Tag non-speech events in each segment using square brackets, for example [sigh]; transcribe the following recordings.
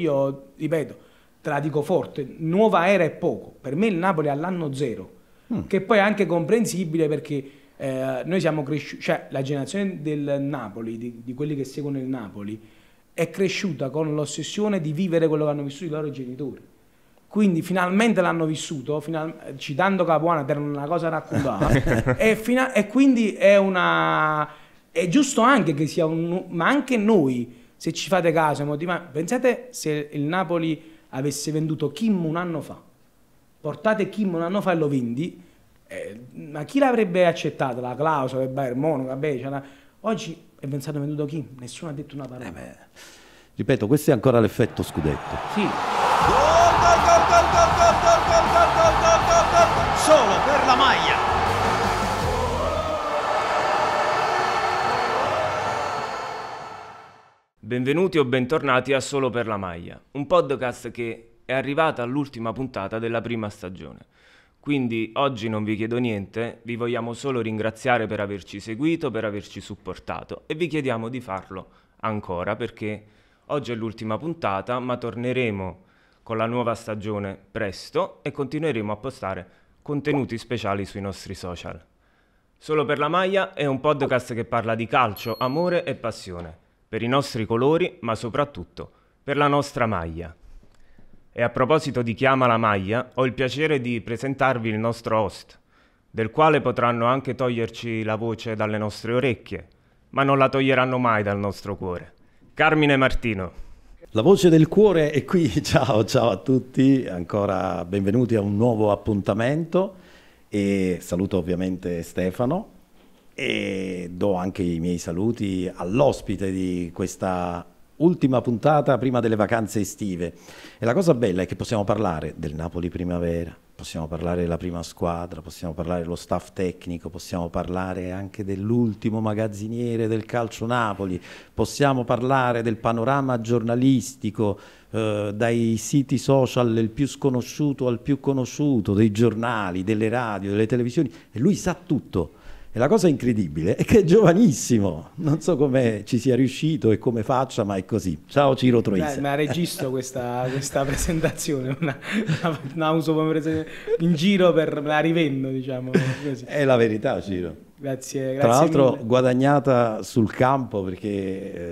Io ripeto, te dico forte, nuova era è poco, per me il Napoli è all'anno zero, mm. che poi è anche comprensibile perché eh, noi siamo cresciuti, cioè la generazione del Napoli, di, di, quelli che seguono il Napoli, è cresciuta con l'ossessione di vivere quello che hanno vissuto i loro genitori. Quindi finalmente l'hanno vissuto, final, citando Capuana per una cosa raccontata, [laughs] e, e, quindi è una... è giusto anche che sia un... ma anche noi se ci fate caso, pensate se il Napoli avesse venduto Kim un anno fa, portate Kim un anno fa e lo vendi, eh, ma chi l'avrebbe accettata? La clausola, il Bayern Monaco, vabbè, cioè la... oggi è pensato venduto Kim, nessuno ha detto una parola. Eh beh, ripeto, questo è ancora l'effetto scudetto. Sì. Solo per la maglia. Benvenuti o bentornati a Solo per la maglia, un podcast che è arrivato all'ultima puntata della prima stagione. Quindi oggi non vi chiedo niente, vi vogliamo solo ringraziare per averci seguito, per averci supportato e vi chiediamo di farlo ancora perché oggi è l'ultima puntata, ma torneremo con la nuova stagione presto e continueremo a postare contenuti speciali sui nostri social. Solo per la maglia è un podcast che parla di calcio, amore e passione per i nostri colori, ma soprattutto per la nostra maglia. E a proposito di Chiama la maglia, ho il piacere di presentarvi il nostro host, del quale potranno anche toglierci la voce dalle nostre orecchie, ma non la toglieranno mai dal nostro cuore. Carmine Martino. La voce del cuore è qui, [laughs] ciao ciao a tutti, ancora benvenuti a un nuovo appuntamento e saluto ovviamente Stefano e do anche i miei saluti all'ospite di questa ultima puntata prima delle vacanze estive. E la cosa bella è che possiamo parlare del Napoli Primavera, possiamo parlare della prima squadra, possiamo parlare dello staff tecnico, possiamo parlare anche dell'ultimo magazziniere del calcio Napoli, possiamo parlare del panorama giornalistico eh, dai siti social, del più sconosciuto al più conosciuto, dei giornali, delle radio, delle televisioni e lui sa tutto e la cosa incredibile è che è giovanissimo, non so come ci sia riuscito e come faccia, ma è così. Ciao Ciro Troisi. Ma registro questa, questa presentazione, una, una, uso come presentazione in giro per la rivendo, diciamo. Così. È la verità, Ciro. Grazie, grazie Tra l'altro guadagnata sul campo perché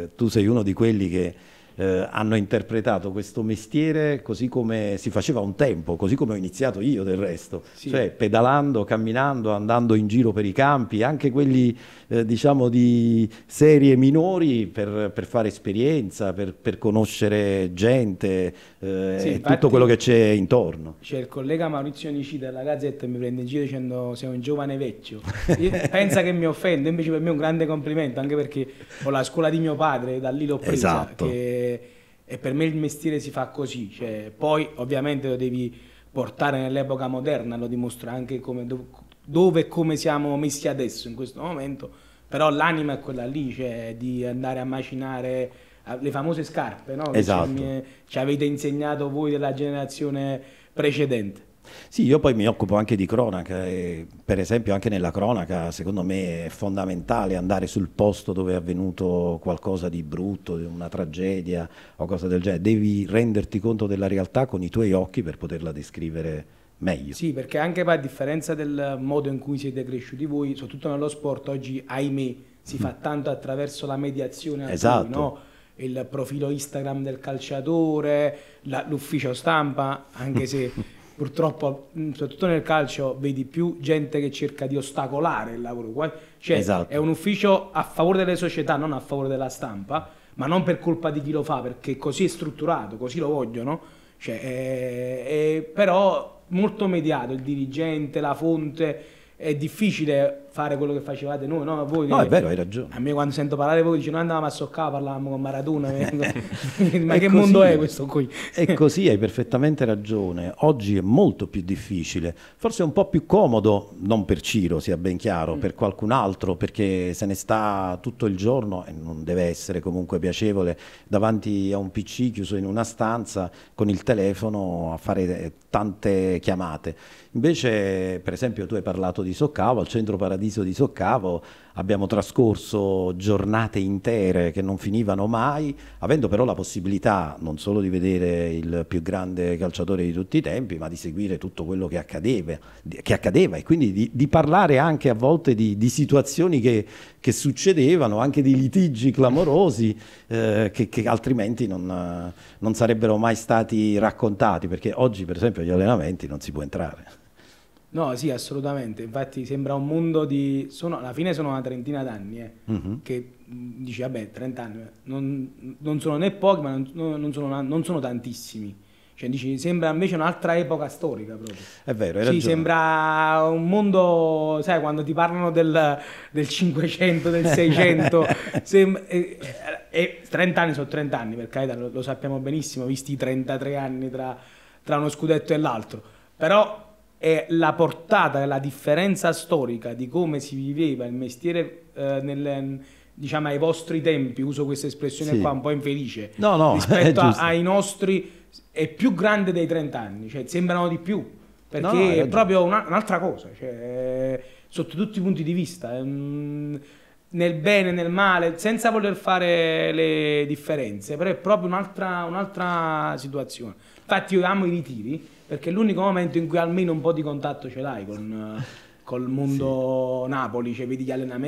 eh, tu sei uno di quelli che eh, hanno interpretato questo mestiere così come si faceva un tempo, così come ho iniziato io del resto, sì. cioè pedalando, camminando, andando in giro per i campi, anche quelli eh, diciamo di serie minori per, per fare esperienza, per, per conoscere gente, eh, sì, e tutto quello che c'è intorno. C'è il collega Maurizio Nici della Gazzetta mi prende in giro dicendo sei un giovane vecchio. [laughs] pensa che mi offendo, invece per me è un grande complimento, anche perché ho la scuola di mio padre, da lì l'ho presa. Esatto. Che, e per me il mestiere si fa così, cioè, poi ovviamente lo devi portare nell'epoca moderna, lo dimostra anche come, dove e come siamo messi adesso in questo momento, però l'anima è quella lì, cioè di andare a macinare Ah, le famose scarpe, no? Esatto. Mie, ci avete insegnato voi della generazione precedente. Sì, io poi mi occupo anche di cronaca e per esempio anche nella cronaca secondo me è fondamentale andare sul posto dove è avvenuto qualcosa di brutto, una tragedia o cosa del genere. Devi renderti conto della realtà con i tuoi occhi per poterla descrivere meglio. Sì, perché anche a differenza del modo in cui siete cresciuti voi, soprattutto nello sport, oggi ahimè si fa mm. tanto attraverso la mediazione. Esatto. Altrui, no? Esatto il profilo Instagram del calciatore, la, l'ufficio stampa, anche se [laughs] purtroppo, mm, soprattutto nel calcio, vedi più gente che cerca di ostacolare il lavoro. Cioè, esatto. è un ufficio a favore delle società, non a favore della stampa, ma non per colpa di chi lo fa, perché così è strutturato, così lo vogliono. Cioè, è, è però molto mediato il dirigente, la fonte, è difficile fare quello che facevate noi, no? Voi no, è vero, hai ragione. A me quando sento parlare voi dicono andavamo a soccare, parlavamo con Maradona, [laughs] [laughs] ma che così, mondo è questo qui? è così, hai perfettamente ragione. Oggi è molto più difficile, forse è un po' più comodo, non per Ciro, sia ben chiaro, mm. per qualcun altro, perché se ne sta tutto il giorno e non deve essere comunque piacevole davanti a un PC chiuso in una stanza con il telefono a fare eh, tante chiamate. Invece, per esempio, tu hai parlato di Soccavo al centro paradiso paradiso di Soccavo abbiamo trascorso giornate intere che non finivano mai, avendo però la possibilità non solo di vedere il più grande calciatore di tutti i tempi, ma di seguire tutto quello che accadeva, che accadeva e quindi di, di, parlare anche a volte di, di situazioni che, che, succedevano, anche di litigi clamorosi eh, che, che, altrimenti non, non sarebbero mai stati raccontati, perché oggi per esempio agli allenamenti non si può entrare. No, sì, assolutamente. Infatti sembra un mondo di... Sono, alla fine sono una trentina d'anni, eh, uh mhm. -huh. che mm, dici, vabbè, trent'anni, non, non sono né pochi, ma non, non, sono, non sono tantissimi. Cioè, dici, sembra invece un'altra epoca storica proprio. È vero, hai sì, sembra un mondo, sai, quando ti parlano del, del 500, del 600, sembra, e, e, 30 anni sono 30 anni, per carità, lo, lo sappiamo benissimo, visti i 33 anni tra, tra uno scudetto e l'altro. Però e la portata, la differenza storica di come si viveva il mestiere eh, nel, diciamo ai vostri tempi, uso questa espressione sì. qua un po' infelice, no, no, [laughs] rispetto ai nostri è più grande dei 30 anni, cioè sembrano di più, perché no, no, è proprio un'altra cosa, cioè, sotto tutti i punti di vista, ehm, nel bene, nel male, senza voler fare le differenze, però è proprio un'altra, un situazione. Infatti io amo i ritiri, perché è l'unico momento in cui almeno un po' di contatto ce l'hai con, eh, col mondo sì. Napoli, cioè vedi,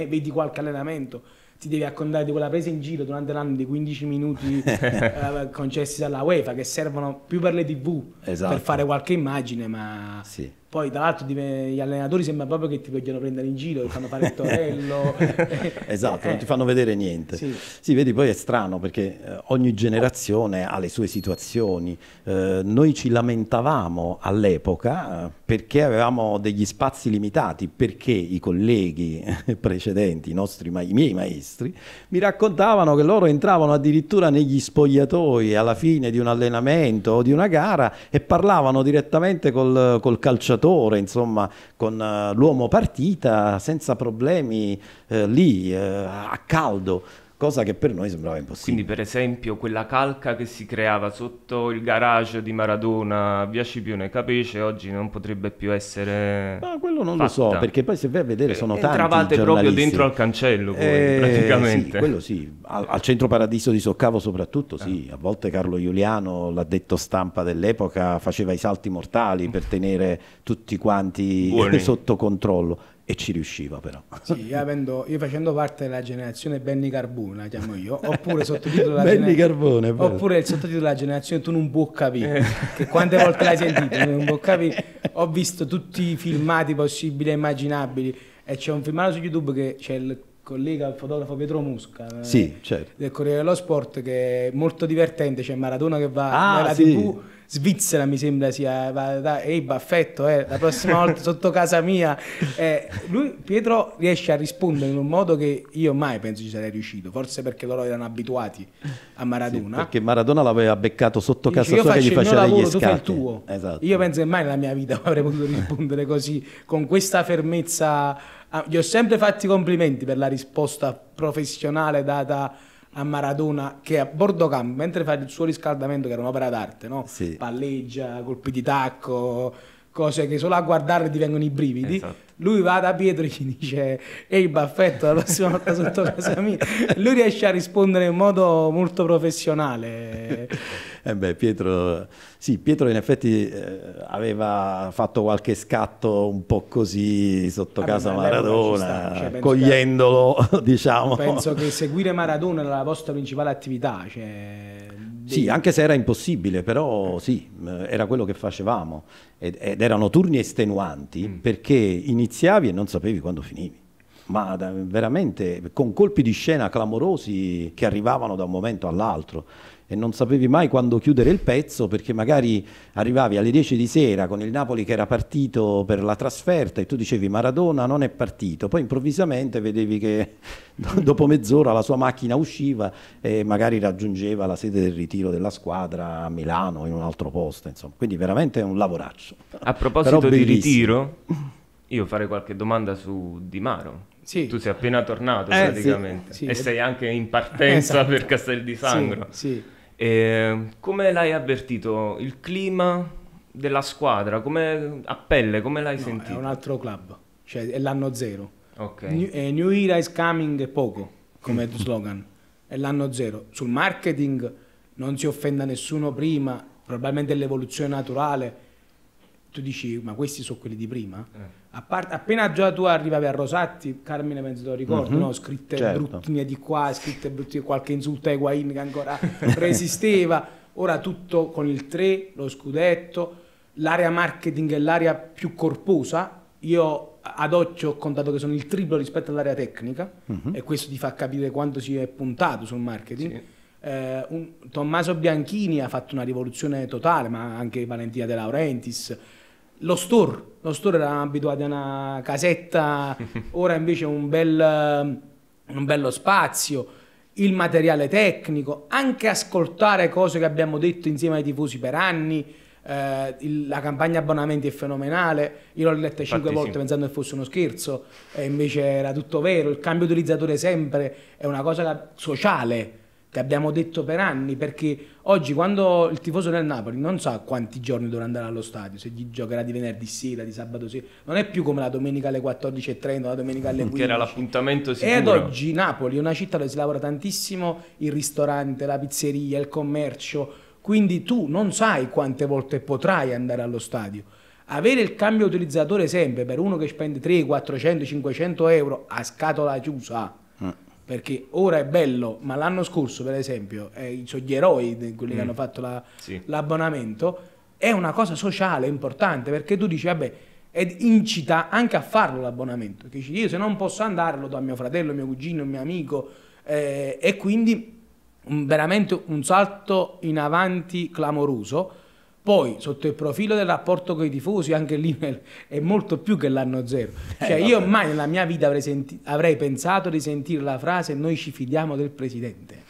vedi qualche allenamento, ti devi accontentare di quella presa in giro durante l'anno di 15 minuti [laughs] eh, concessi dalla UEFA che servono più per le tv esatto. per fare qualche immagine ma sì. Poi, tra l'altro, gli allenatori sembra proprio che ti vogliono prendere in giro, ti fanno fare il torello. [laughs] esatto, eh. non ti fanno vedere niente. Sì. sì. vedi, poi è strano perché eh, ogni generazione ha le sue situazioni. Eh, noi ci lamentavamo all'epoca eh, perché avevamo degli spazi limitati, perché i colleghi [laughs] precedenti, i, nostri, i miei maestri, mi raccontavano che loro entravano addirittura negli spogliatoi alla fine di un allenamento o di una gara e parlavano direttamente col, col calciatore calciatore, insomma, con eh, l'uomo partita senza problemi eh, lì eh, a caldo cosa che per noi sembrava impossibile. Quindi per esempio quella calca che si creava sotto il garage di Maradona via Scipione Capisce oggi non potrebbe più essere Ma quello non fatta. lo so, perché poi se vai a vedere sono eh, tanti Entravate proprio dentro al cancello poi, eh, praticamente. Sì, quello sì, al, al, Centro Paradiso di Soccavo soprattutto sì, eh. a volte Carlo Giuliano, l'ha detto stampa dell'epoca, faceva i salti mortali per tenere tutti quanti Buoni. [laughs] sotto controllo e ci riusciva però. Sì, io, avendo, io facendo parte della generazione Benny Carbone, la chiamo io, oppure, gener- Carbone, oppure il sottotitolo della generazione Tu non puoi capire, eh. che quante volte l'hai sentito, non puoi capire, ho visto tutti i filmati possibili e immaginabili e c'è un filmato su YouTube che c'è il collega il fotografo Pietro Musca eh, sì, certo. del Corriere dello Sport che è molto divertente, c'è Maradona che va ah, alla sì. TV Svizzera mi sembra sia, va, dai, ehi baffetto, eh, la prossima volta [laughs] sotto casa mia. Eh, lui, Pietro riesce a rispondere in un modo che io mai penso ci sarei riuscito, forse perché loro erano abituati a Maradona. Sì, perché Maradona l'aveva beccato sotto Dice, casa sua che gli faceva lavoro, gli scatti. Esatto. Io penso che mai nella mia vita [laughs] avrei potuto rispondere così, con questa fermezza. Ah, gli ho sempre fatti i complimenti per la risposta professionale data a Maradona che a bordo campo, mentre fa il suo riscaldamento, che era un'opera d'arte, no? sì. palleggia, colpi di tacco, cose che solo a guardarle ti vengono i brividi. Esatto. Lui va da Pietro e gli dice: Ehi, Baffetto, la prossima volta sotto casa mia. Lui riesce a rispondere in modo molto professionale. [laughs] eh beh, Pietro, sì, Pietro in effetti eh, aveva fatto qualche scatto un po' così sotto ah, casa Maradona, sta, cioè, cogliendolo, che, [laughs] diciamo. Penso che seguire Maradona era la vostra principale attività. Cioè... Sì, anche se era impossibile, però sì, eh, era quello che facevamo ed, ed erano turni estenuanti mm. perché iniziavi e non sapevi quando finivi. Ma da, veramente con colpi di scena clamorosi che arrivavano da un momento all'altro e non sapevi mai quando chiudere il pezzo perché magari arrivavi alle 10 di sera con il Napoli che era partito per la trasferta e tu dicevi Maradona non è partito, poi improvvisamente vedevi che [laughs] dopo mezz'ora la sua macchina usciva e magari raggiungeva la sede del ritiro della squadra a Milano in un altro posto, insomma. quindi veramente un lavoraccio. A proposito di ritiro, io farei qualche domanda su Di Maro. Sì. Tu sei appena tornato eh, praticamente sì, sì. e sei anche in partenza esatto. per Castel di Sangro. sì. E ehm, come l'hai avvertito il clima della squadra? Come, a pelle, come l'hai no, sentito? È un altro club, cioè è l'anno zero. Okay. New, eh, new Era is coming è poco come mm. slogan, è l'anno zero. Sul marketing non si offenda nessuno prima, probabilmente l'evoluzione naturale. Tu dici, ma questi sono quelli di prima? Eh Part, appena già tu arrivavi a Rosatti, Carmine penso lo ricordi, mm-hmm, no? scritte certo. bruttine di qua, scritte bruttine, qualche insulto ai Guain che ancora [laughs] resisteva, ora tutto con il 3, lo scudetto, l'area marketing è l'area più corposa, io ad oggi ho contato che sono il triplo rispetto all'area tecnica mm-hmm. e questo ti fa capire quanto si è puntato sul marketing. Sì. Eh, un, Tommaso Bianchini ha fatto una rivoluzione totale, ma anche Valentina De Laurentiis lo store. Lo store era abituato a una casetta, [laughs] ora invece è un, bel, un bello spazio il materiale tecnico, anche ascoltare cose che abbiamo detto insieme ai tifosi per anni. Eh, il, la campagna abbonamenti è fenomenale. Io l'ho letta cinque volte pensando che fosse uno scherzo, e invece era tutto vero. Il cambio utilizzatore sempre è una cosa sociale che abbiamo detto per anni, perché oggi quando il tifoso del Napoli non sa quanti giorni dovrà andare allo stadio, se gli giocherà di venerdì sera, di sabato sera, non è più come la domenica alle 14.30, la domenica alle 15. Che era l'appuntamento sicuro. E ad oggi Napoli è una città dove si lavora tantissimo il ristorante, la pizzeria, il commercio, quindi tu non sai quante volte potrai andare allo stadio. Avere il cambio utilizzatore sempre per uno che spende 3, 400, 500 euro a scatola chiusa perché ora è bello, ma l'anno scorso per esempio, eh, sono gli eroi quelli mm. che hanno fatto l'abbonamento, la, sì. è una cosa sociale importante perché tu dici vabbè, ed incita anche a farlo l'abbonamento, che dici io se non posso andare lo do a mio fratello, mio cugino, mio amico eh, e quindi un, veramente un salto in avanti clamoroso poi, sotto il profilo del rapporto con i tifosi, anche lì è molto più che l'anno zero. Eh, cioè, eh, io mai nella mia vita avrei, avrei, pensato di sentire la frase noi ci fidiamo del presidente.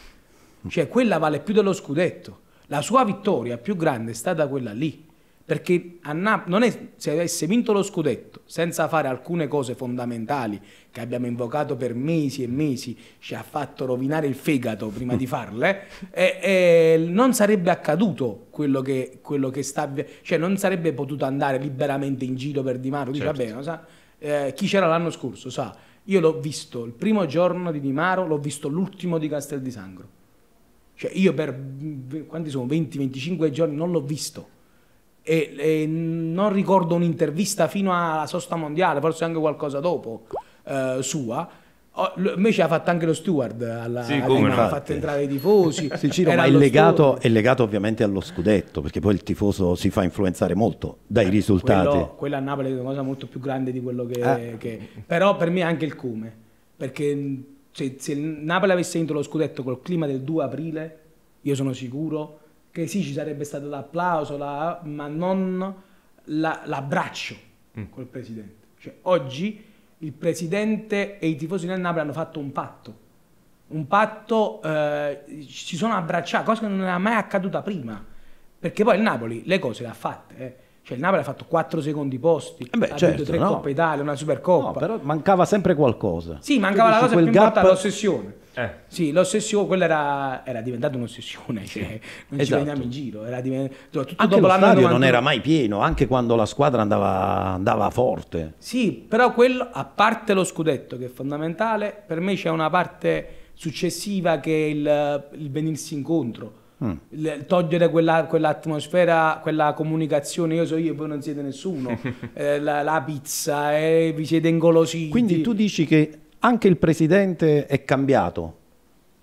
Cioè, quella vale più dello scudetto. La sua vittoria più grande è stata quella lì. Perché non è, se avesse vinto lo scudetto senza fare alcune cose fondamentali che abbiamo invocato per mesi e mesi, ci ha fatto rovinare il fegato prima di [laughs] farle, eh, eh, non sarebbe accaduto quello che, quello che sta avvenendo, cioè non sarebbe potuto andare liberamente in giro per Di Maro, certo. dice, vabbè, sa, eh, chi c'era l'anno scorso sa, io l'ho visto il primo giorno di Di Maro, l'ho visto l'ultimo di Castel di Sangro. Cioè io per quanti sono 20-25 giorni non l'ho visto e, e non ricordo un'intervista fino alla sosta mondiale, forse anche qualcosa dopo eh, sua. Oh, invece ha fatto anche lo steward alla, sì, come ha fatto entrare i tifosi sì, Ciro, ma è legato, è legato, ovviamente allo scudetto perché poi il tifoso si fa influenzare molto dai eh, risultati quello, quello, a Napoli è una cosa molto più grande di quello che, eh. che... però per me è anche il come perché cioè, se Napoli avesse vinto lo scudetto col clima del 2 aprile io sono sicuro che sì ci sarebbe stato l'applauso, la, ma non la, l'abbraccio mm. col presidente. Cioè, oggi il presidente e i tifosi del Napoli hanno fatto un patto. Un patto, eh, si sono abbracciati, cosa che non era mai accaduta prima, perché poi il Napoli le cose le ha fatte. Eh. Cioè il Napoli ha fatto 4 secondi posti, eh beh, ha certo, 3 no. Coppa Italia, una Supercoppa. No, però mancava sempre qualcosa. Sì, mancava la cosa più gap... importante, l'ossessione. Eh. Sì, l'ossessione, quella era, era diventata un'ossessione, cioè, non esatto. ci prendiamo in giro. Era divent... Tutto anche dopo lo stadio 91... non era mai pieno, anche quando la squadra andava, andava, forte. Sì, però quello, a parte lo scudetto che è fondamentale, per me c'è una parte successiva che è il, il venirsi incontro Mm. togliere quella, quell'atmosfera, quella comunicazione, io so io e voi non siete nessuno, [laughs] eh, la, la, pizza, eh, vi siete ingolositi. Quindi tu dici che anche il presidente è cambiato?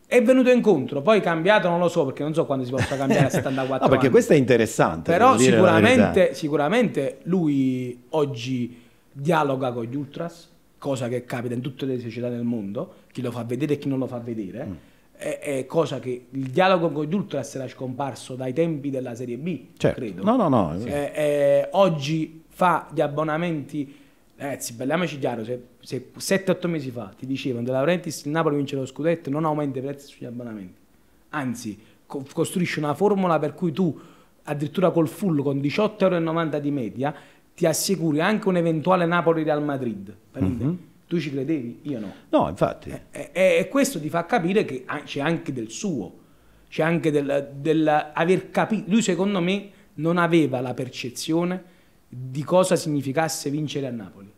È venuto incontro, poi cambiato non lo so perché non so quando si possa cambiare a 74 [laughs] no, perché questo è interessante. Però sicuramente, sicuramente lui oggi dialoga con gli ultras, cosa che capita in tutte le società del mondo, chi lo fa vedere e chi non lo fa vedere. Mm è, è, cosa che il dialogo con gli Ultras era scomparso dai tempi della Serie B, certo. credo. No, no, no. Sì. Eh, eh, oggi fa gli abbonamenti, ragazzi, parliamoci chiaro, se, se 7-8 mesi fa ti dicevano De Laurentiis il Napoli vince lo scudetto, non aumenta i prezzi sugli abbonamenti. Anzi, co costruisce una formula per cui tu addirittura col full con 18,90 euro di media ti assicuri anche un eventuale Napoli-Real Madrid, per mm -hmm. Tu ci credevi, io no. No, infatti. E, e, e questo ti fa capire che c'è anche del suo, c'è anche del, del aver capito. Lui secondo me non aveva la percezione di cosa significasse vincere a Napoli.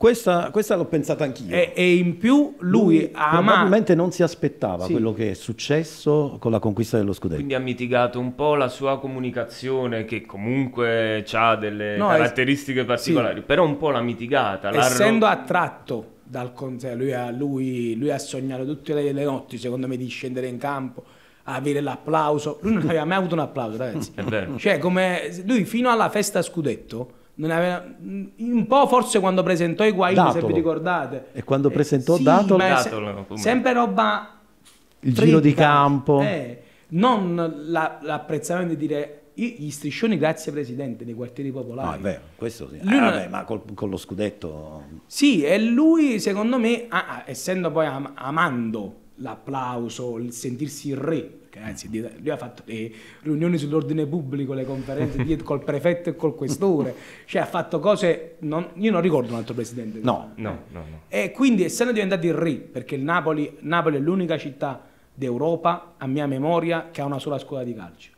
Questa, questa l'ho pensata anch'io. E, e, in più lui, lui ama... Probabilmente non si aspettava sì. quello che è successo con la conquista dello scudetto. Quindi ha mitigato un po' la sua comunicazione, che comunque ha delle no, caratteristiche es... particolari, sì. però un po' l'ha mitigata. Essendo l'ha... attratto dal Conte, cioè lui, lui, lui ha, sognato tutte le, le notti, secondo me, di scendere in campo avere l'applauso. Lui non aveva mai avuto un applauso, ragazzi. Cioè, come lui fino alla festa scudetto Aveva, un po' forse quando presentò i Guaini, se vi ricordate. E quando eh, presentò eh, sì, Datolo, se, sempre roba... Il fritta, giro di campo. Eh, non la, l'apprezzamento di dire gli striscioni grazie presidente nei quartieri popolari. No, beh, questo sì. Lui ah, vabbè, ma col, con lo scudetto... Sì, e lui secondo me, ah, ah essendo poi am- amando l'applauso, il sentirsi il re anzi lui ha fatto le eh, riunioni sull'ordine pubblico, le conferenze [laughs] col prefetto e col questore, cioè ha fatto cose, non, io non ricordo un altro presidente. No, no, no, no, E quindi essendo diventati il re, perché il Napoli, Napoli è l'unica città d'Europa, a mia memoria, che ha una sola scuola di calcio.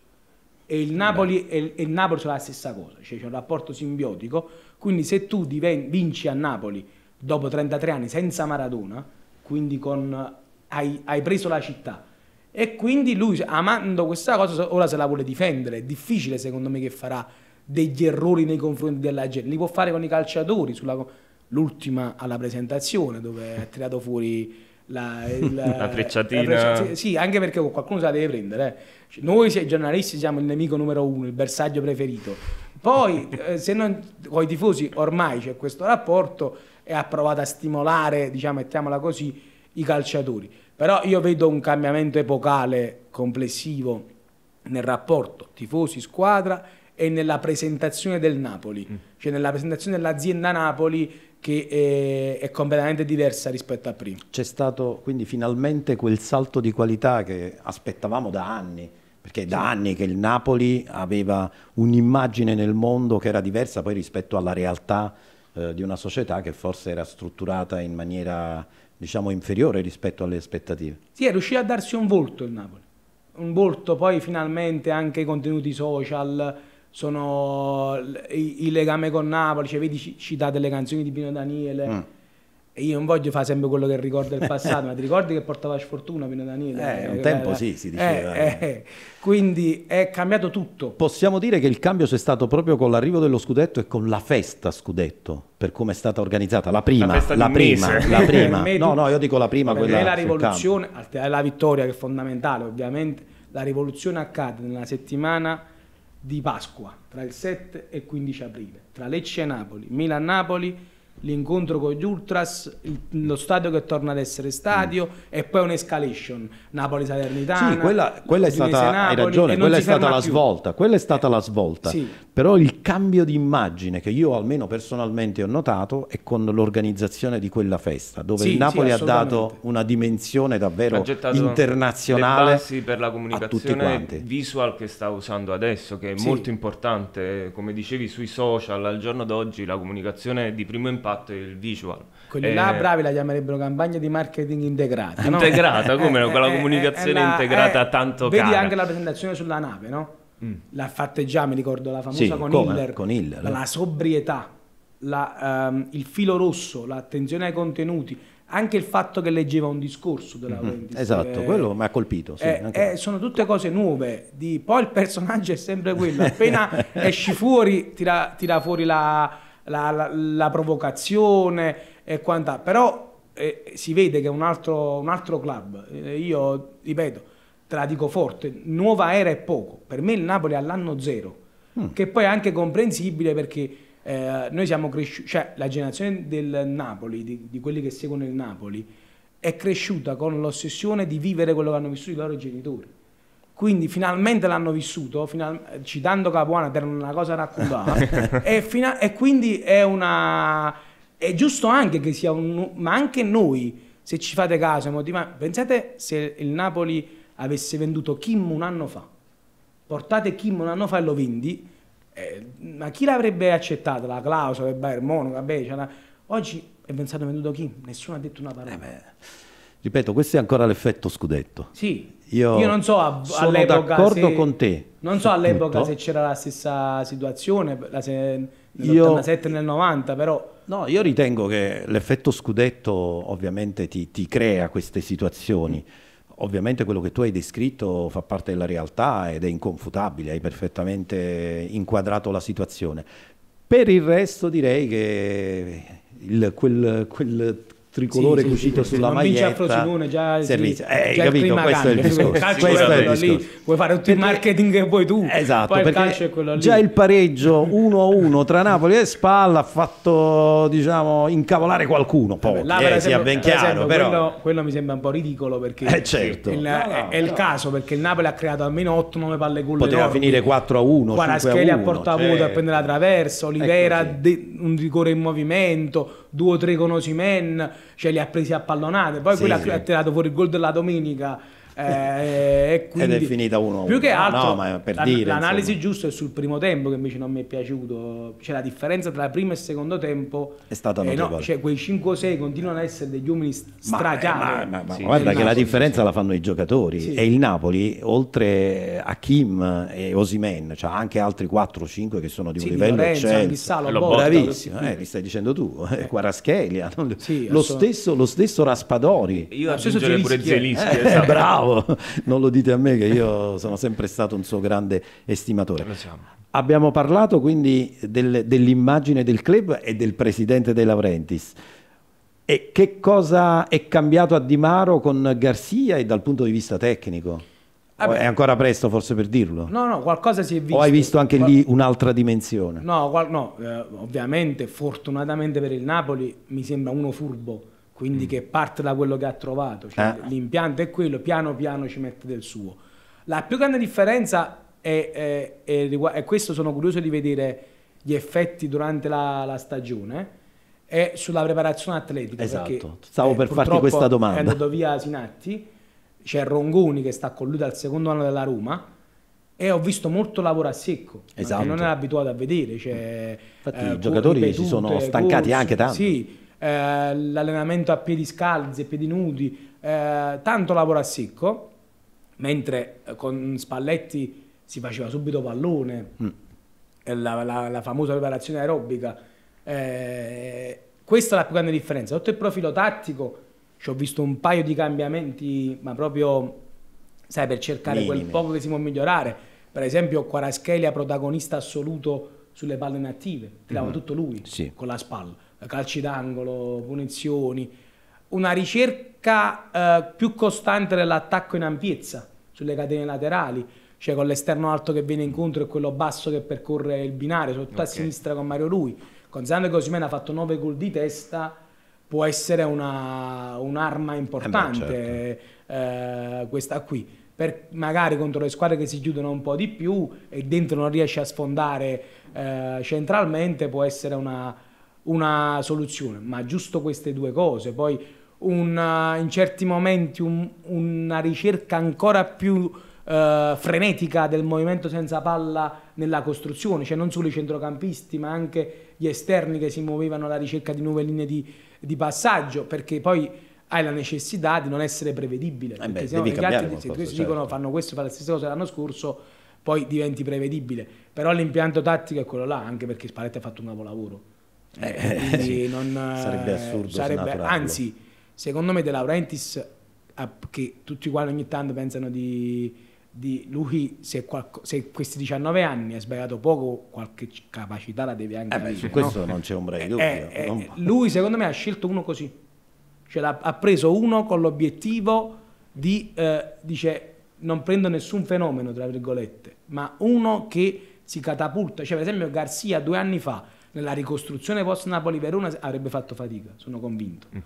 E il Napoli e il, Napoli sono la stessa cosa, cioè c'è un rapporto simbiotico, quindi se tu diven, vinci a Napoli dopo 33 anni senza Maradona, quindi con, hai, hai preso la città, e quindi lui, amando questa cosa, ora se la vuole difendere. È difficile, secondo me, che farà degli errori nei confronti della gente. Li può fare con i calciatori, sulla, l'ultima alla presentazione, dove ha tirato fuori la, il, [laughs] la frecciatina. La freccia, sì, anche perché qualcuno se la deve prendere. Eh. Noi giornalisti siamo il nemico numero uno, il bersaglio preferito. Poi, [laughs] eh, se non, con i tifosi ormai c'è questo rapporto e ha provato a stimolare, diciamo, mettiamola così, i calciatori. Però io vedo un cambiamento epocale complessivo nel rapporto tifosi-squadra e nella presentazione del Napoli, mm. cioè nella presentazione dell'azienda Napoli che è, eh, è, completamente diversa rispetto a prima. C'è stato quindi finalmente quel salto di qualità che aspettavamo da anni, perché da anni che il Napoli aveva un'immagine nel mondo che era diversa poi rispetto alla realtà eh, di una società che forse era strutturata in maniera diciamo inferiore rispetto alle aspettative. Sì, è riuscito a darsi un volto il Napoli, un volto poi finalmente anche i contenuti social, sono il, il legame con Napoli, cioè, vedi citate le canzoni di Pino Daniele. Mm io non voglio fare sempre quello che ricordo del passato, ma ti ricordi che portava sfortuna Pino Danile? Eh, eh, un tempo era... Eh, sì, si diceva. Eh, eh, eh. quindi è cambiato tutto. Possiamo dire che il cambio c'è stato proprio con l'arrivo dello scudetto e con la festa scudetto, per come è stata organizzata. La prima, la, la prima, la prima. [laughs] no, no, io dico la prima. Per quella la rivoluzione, al di vittoria che è fondamentale ovviamente, la rivoluzione accade nella settimana di Pasqua, tra il 7 e il 15 aprile, tra Lecce e Napoli, Milan-Napoli, l'incontro con gli Ultras, lo stadio che torna ad essere stadio mm. e poi un'escalation Napoli-Salernitana. Sì, quella, quella è stata, Napoli, hai ragione, quella è stata la più. svolta, quella è stata la svolta. Sì. Però il cambio di immagine che io almeno personalmente ho notato è con l'organizzazione di quella festa, dove sì, il Napoli sì, ha dato una dimensione davvero internazionale per la comunicazione visual che sta usando adesso, che è molto importante, come dicevi sui social, al giorno d'oggi la comunicazione di primo impatto fatto il visual. Quelli eh, là bravi la chiamerebbero campagna di marketing integrata. No? Integrata, come [laughs] eh, quella eh, comunicazione eh, la, integrata tanto vedi Vedi anche la presentazione sulla nave, no? Mm. L'ha fatta già, mi ricordo, la famosa sì, con, come, Hiller, con Hiller. La sobrietà, la, um, il filo rosso, l'attenzione ai contenuti, anche il fatto che leggeva un discorso della mm-hmm. Wendy's. Esatto, eh, quello mi ha colpito. Sì, eh, eh, sono tutte cose nuove. Di, poi il personaggio è sempre quello. Appena [laughs] esci fuori, tira, tira fuori la, la, la, la provocazione e quant'altro. Però eh, si vede che è un altro, un altro club. Eh, io ripeto, te la dico forte, nuova era è poco. Per me il Napoli è all'anno zero, mm. che poi è anche comprensibile perché eh, noi siamo cresciuti, cioè la generazione del Napoli, di, di, quelli che seguono il Napoli, è cresciuta con l'ossessione di vivere quello che hanno vissuto i loro genitori. Quindi finalmente l'hanno vissuto, final- citando Capuana per una cosa raccontata, [laughs] e, fina- e, quindi è una... è giusto anche che sia un... ma anche noi, se ci fate caso, motiva- pensate se il Napoli avesse venduto Kim un anno fa, portate Kim un anno fa e lo vendi, eh, ma chi l'avrebbe accettata? La clausola, il Bayern Monaco, vabbè, cioè la... oggi è pensato venduto Kim, nessuno ha detto una parola. Eh ripeto, questo è ancora l'effetto scudetto. Sì, io, Io non so a, sono all'epoca d'accordo se, con te. Non so all'epoca tutto. se c'era la stessa situazione, la se, nell'87 nel 90, però... No, io ritengo che l'effetto scudetto ovviamente ti, ti crea queste situazioni. Ovviamente quello che tu hai descritto fa parte della realtà ed è inconfutabile, hai perfettamente inquadrato la situazione. Per il resto direi che il, quel, quel, tricolore sì, cucito sì, sulla non maglietta. Non vince Frosinone già servizio. Eh, già capito, questo è il discorso. Calcio questo è il discorso. Lì, vuoi fare tutto il marketing che vuoi tu. Esatto, Poi perché il già il pareggio 1-1 tra Napoli e Spalla ha fatto, diciamo, incavolare qualcuno, poi eh, sia ben chiaro, esempio, però quello, quello, mi sembra un po' ridicolo perché eh, certo. il, no, no, è, il caso perché il Napoli ha creato almeno 8-9 palle gol Poteva enormi. finire 4-1, Guarda, Scheli a portavoto cioè- a prendere la traversa, Olivera ecco, un rigore in movimento due o tre con Osimen, cioè li ha presi a pallonate. Poi sì, quella sì. ha tirato fuori il gol della domenica eh, quindi, Ed è finita 1 Più che altro, no, per l'an- dire, l'analisi insomma. giusta è sul primo tempo che invece non mi è piaciuto. Cioè, la differenza tra primo e secondo tempo è stata eh, no, cioè, quei 5 6 continuano ad essere degli uomini strachiari. Ma, eh, ma, sì, ma guarda che Napoli, la differenza sì. la fanno i giocatori. Sì. E il Napoli, oltre a Kim e Osimen, cioè anche altri 4-5 che sono di un livello Lorenzo, eccellente. Lo Bravissimo, eh, li stai dicendo tu. Eh. Quaraschelia, eh, lo, stesso, lo stesso Raspadori. Io aggiungerei pure Zelischi. Eh, esatto. Bravo bravo, [laughs] non lo dite a me che io sono sempre stato un suo grande estimatore. Abbiamo parlato quindi del, dell'immagine del club e del presidente dei Laurentiis. E che cosa è cambiato a Di Maro con Garzia e dal punto di vista tecnico? Vabbè, è ancora presto forse per dirlo? No, no, qualcosa si è visto. O hai visto anche Qual... lì un'altra dimensione? No, no eh, ovviamente, fortunatamente per il Napoli mi sembra uno furbo quindi mm. che parte da quello che ha trovato. Cioè, eh. L'impianto è quello, piano piano ci mette del suo. La più grande differenza è, è, è, e questo sono curioso di vedere gli effetti durante la, la stagione è sulla preparazione atletica esatto stavo eh, per farti questa domanda è andato via Sinatti c'è Rongoni che sta con lui dal secondo anno della Roma e ho visto molto lavoro a secco esatto. non era abituato a vedere cioè, infatti eh, i giocatori si sono stancati corsi, anche tanto sì eh, l'allenamento a piedi scalzi, a piedi nudi, eh, tanto lavoro a secco, mentre eh, con Spalletti si faceva subito pallone, mm. Eh, la, la, la, famosa preparazione aerobica. Eh, questa è la più grande differenza. Sotto il profilo tattico ci ho visto un paio di cambiamenti, ma proprio sai, per cercare Minime. quel poco che si può migliorare. Per esempio, Quaraschelia protagonista assoluto sulle palle inattive, tirava mm. tutto lui sì. con la spalla calci d'angolo, punizioni, una ricerca eh, più costante dell'attacco in ampiezza sulle catene laterali, cioè con l'esterno alto che viene incontro e quello basso che percorre il binario, sotto okay. a sinistra con Mario Lui. Considerando che Osimena ha fatto 9 gol di testa, può essere un'arma importante eh beh, certo. eh, questa qui. Per magari contro le squadre che si chiudono un po' di più e dentro non riesce a sfondare eh, centralmente, può essere una, una soluzione, ma giusto queste due cose, poi una, eh, in certi momenti un, una ricerca ancora più eh, frenetica del movimento senza palla nella costruzione, cioè non solo i centrocampisti ma anche gli esterni che si muovevano alla ricerca di nuove linee di, di passaggio, perché poi hai la necessità di non essere prevedibile, eh beh, se no, gli altri qualcosa, se certo. dicono fanno questo, fanno la stessa cosa l'anno scorso, poi diventi prevedibile, però l'impianto tattico è quello là, anche perché Spalletti ha fatto un capolavoro eh, eh, eh sì, non, sarebbe eh, assurdo. Sarebbe, anzi, secondo me De Laurentiis, che tutti quanti ogni tanto pensano di, di lui, se, qualco, se, questi 19 anni ha sbagliato poco, qualche capacità la deve anche eh avere. Su questo no? non c'è ombra di dubbio. Eh, non... Lui, secondo me, ha scelto uno così. Cioè, ha preso uno con l'obiettivo di, dice, non prendo nessun fenomeno, tra virgolette, ma uno che si catapulta. Cioè, per esempio, Garzia due anni fa nella ricostruzione post Napoli-Verona avrebbe fatto fatica, sono convinto. Mm.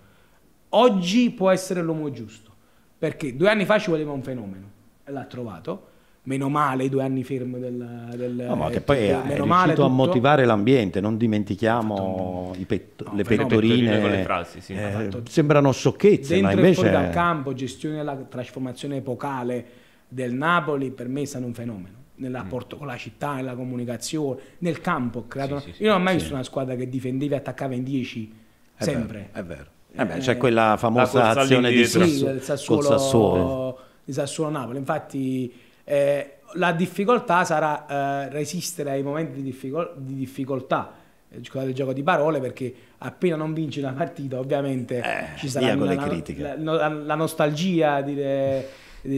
Oggi può essere l'uomo giusto, perché due anni fa ci voleva un fenomeno, e l'ha trovato, meno male i due anni fermi del, del no, ma eh, che poi eh, è, meno è male a motivare l'ambiente non dimentichiamo pet, no, le pettorine, pettorine frasi, sì, eh, sembrano sciocchezze dentro ma invece... e fuori dal campo gestione della trasformazione epocale del Napoli per me è stato un fenomeno nel rapporto mm. con la città, nella comunicazione, nel campo. Sì, una... sì, Io non ho mai visto una squadra che difendeva e attaccava in 10, sempre. Vero, è vero. Eh, eh beh, c'è eh, quella famosa azione di Sassuolo, Sassuolo, Sassuolo. di Sassuolo Napoli. Infatti, eh, la difficoltà sarà eh, resistere ai momenti di, difficol- di difficoltà. Eh, Scusate il gioco di parole perché appena non vinci una partita, ovviamente ci sarà la, la, la, la nostalgia. Dire,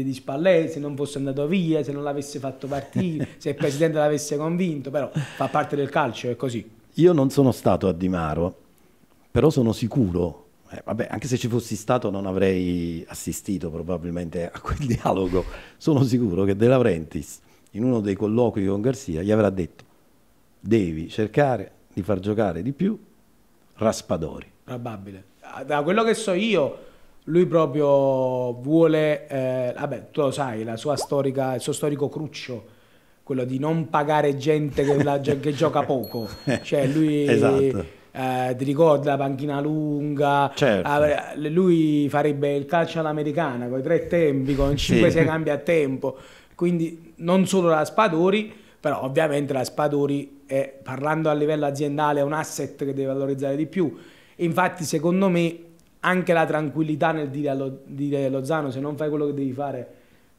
di Spalletti, se non fosse andato via, se non l'avesse fatto partire, [laughs] se il presidente l'avesse convinto, però fa parte del calcio, è così. Io non sono stato a Di Maro, però sono sicuro eh, vabbè, anche se ci fossi stato non avrei assistito probabilmente a quel [laughs] dialogo. Sono sicuro che De Laurentiis, in uno dei colloqui con Garzia, gli avrà detto devi cercare di far giocare di più Raspadori. Probabile. Da quello che so io, lui proprio vuole, eh, vabbè, tu lo sai, storica, il suo storico cruccio, quello di non pagare gente che, la, che gioca poco. [laughs] Cioè lui... esatto. Eh, ti ricorda la panchina lunga? Certo. Eh, lui farebbe il calcio all'americana con i tre tempi, con 5-6 sì. cambi a tempo. Quindi non solo la Spadori, però ovviamente la Spadori, è, parlando a livello aziendale, è un asset che deve valorizzare di più. Infatti, secondo me, anche la tranquillità nel dire a, dire Lozano se non fai quello che devi fare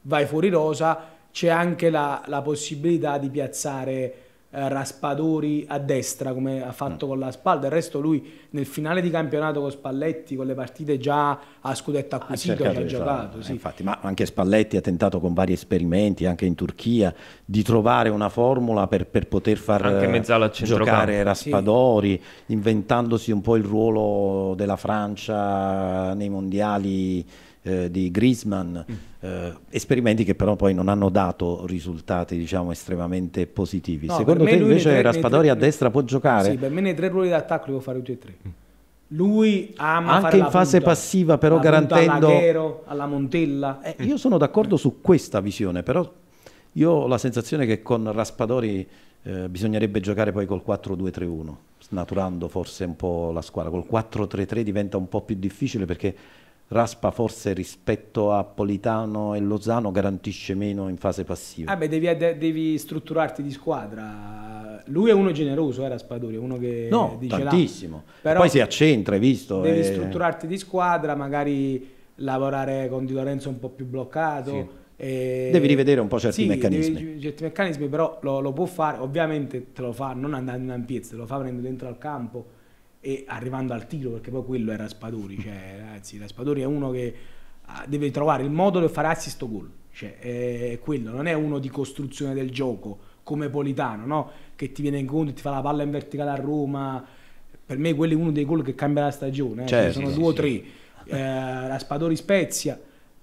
vai fuori rosa, c'è anche la, la possibilità di piazzare eh, raspadori a destra come ha fatto mm. con la Spalda. Del resto lui nel finale di campionato con Spalletti, con le partite già a scudetto acquisito, ha, ha giocato. Eh, sì. Infatti, ma anche Spalletti ha tentato con vari esperimenti, anche in Turchia, di trovare una formula per, per poter far anche eh, giocare Raspadori, sì. inventandosi un po' il ruolo della Francia nei mondiali eh, di Griezmann, mm. eh, esperimenti che però poi non hanno dato risultati diciamo estremamente positivi. No, Secondo te invece Raspadori a destra può giocare? Sì, per me nei tre ruoli d'attacco devo fare tutti e tre. Mm. Lui ama anche in fase punta, passiva, però la garantendo alla, Ghero, alla Montella. Eh, io sono d'accordo su questa visione, però io ho la sensazione che con Raspadori eh, bisognerebbe giocare poi col 4-2-3-1, snaturando forse un po' la squadra. Col 4-3-3 diventa un po' più difficile perché Raspa forse rispetto a Politano e Lozano garantisce meno in fase passiva. Ah beh, devi, devi strutturarti di squadra. Lui è uno generoso, era eh, Spadori, è uno che no, dice tantissimo. Però Poi si accentra, hai visto? Devi e... Eh. strutturarti di squadra, magari lavorare con Di Lorenzo un po' più bloccato. Sì. E... Devi rivedere un po' certi sì, meccanismi. Devi, certi meccanismi, però lo, lo, può fare, ovviamente te lo fa non andando in ampiezza, lo fa venendo dentro al campo e arrivando al tiro, perché poi quello era Spadori, cioè ragazzi, la Spadori è uno che ah, deve trovare il modo per fare assist gol, cioè è quello, non è uno di costruzione del gioco come Politano, no? che ti viene incontro, ti fa la palla in verticale a Roma, per me quello è uno dei gol che cambia la stagione, eh? certo, sono sì, due o sì. tre, eh, la Spadori Spezia,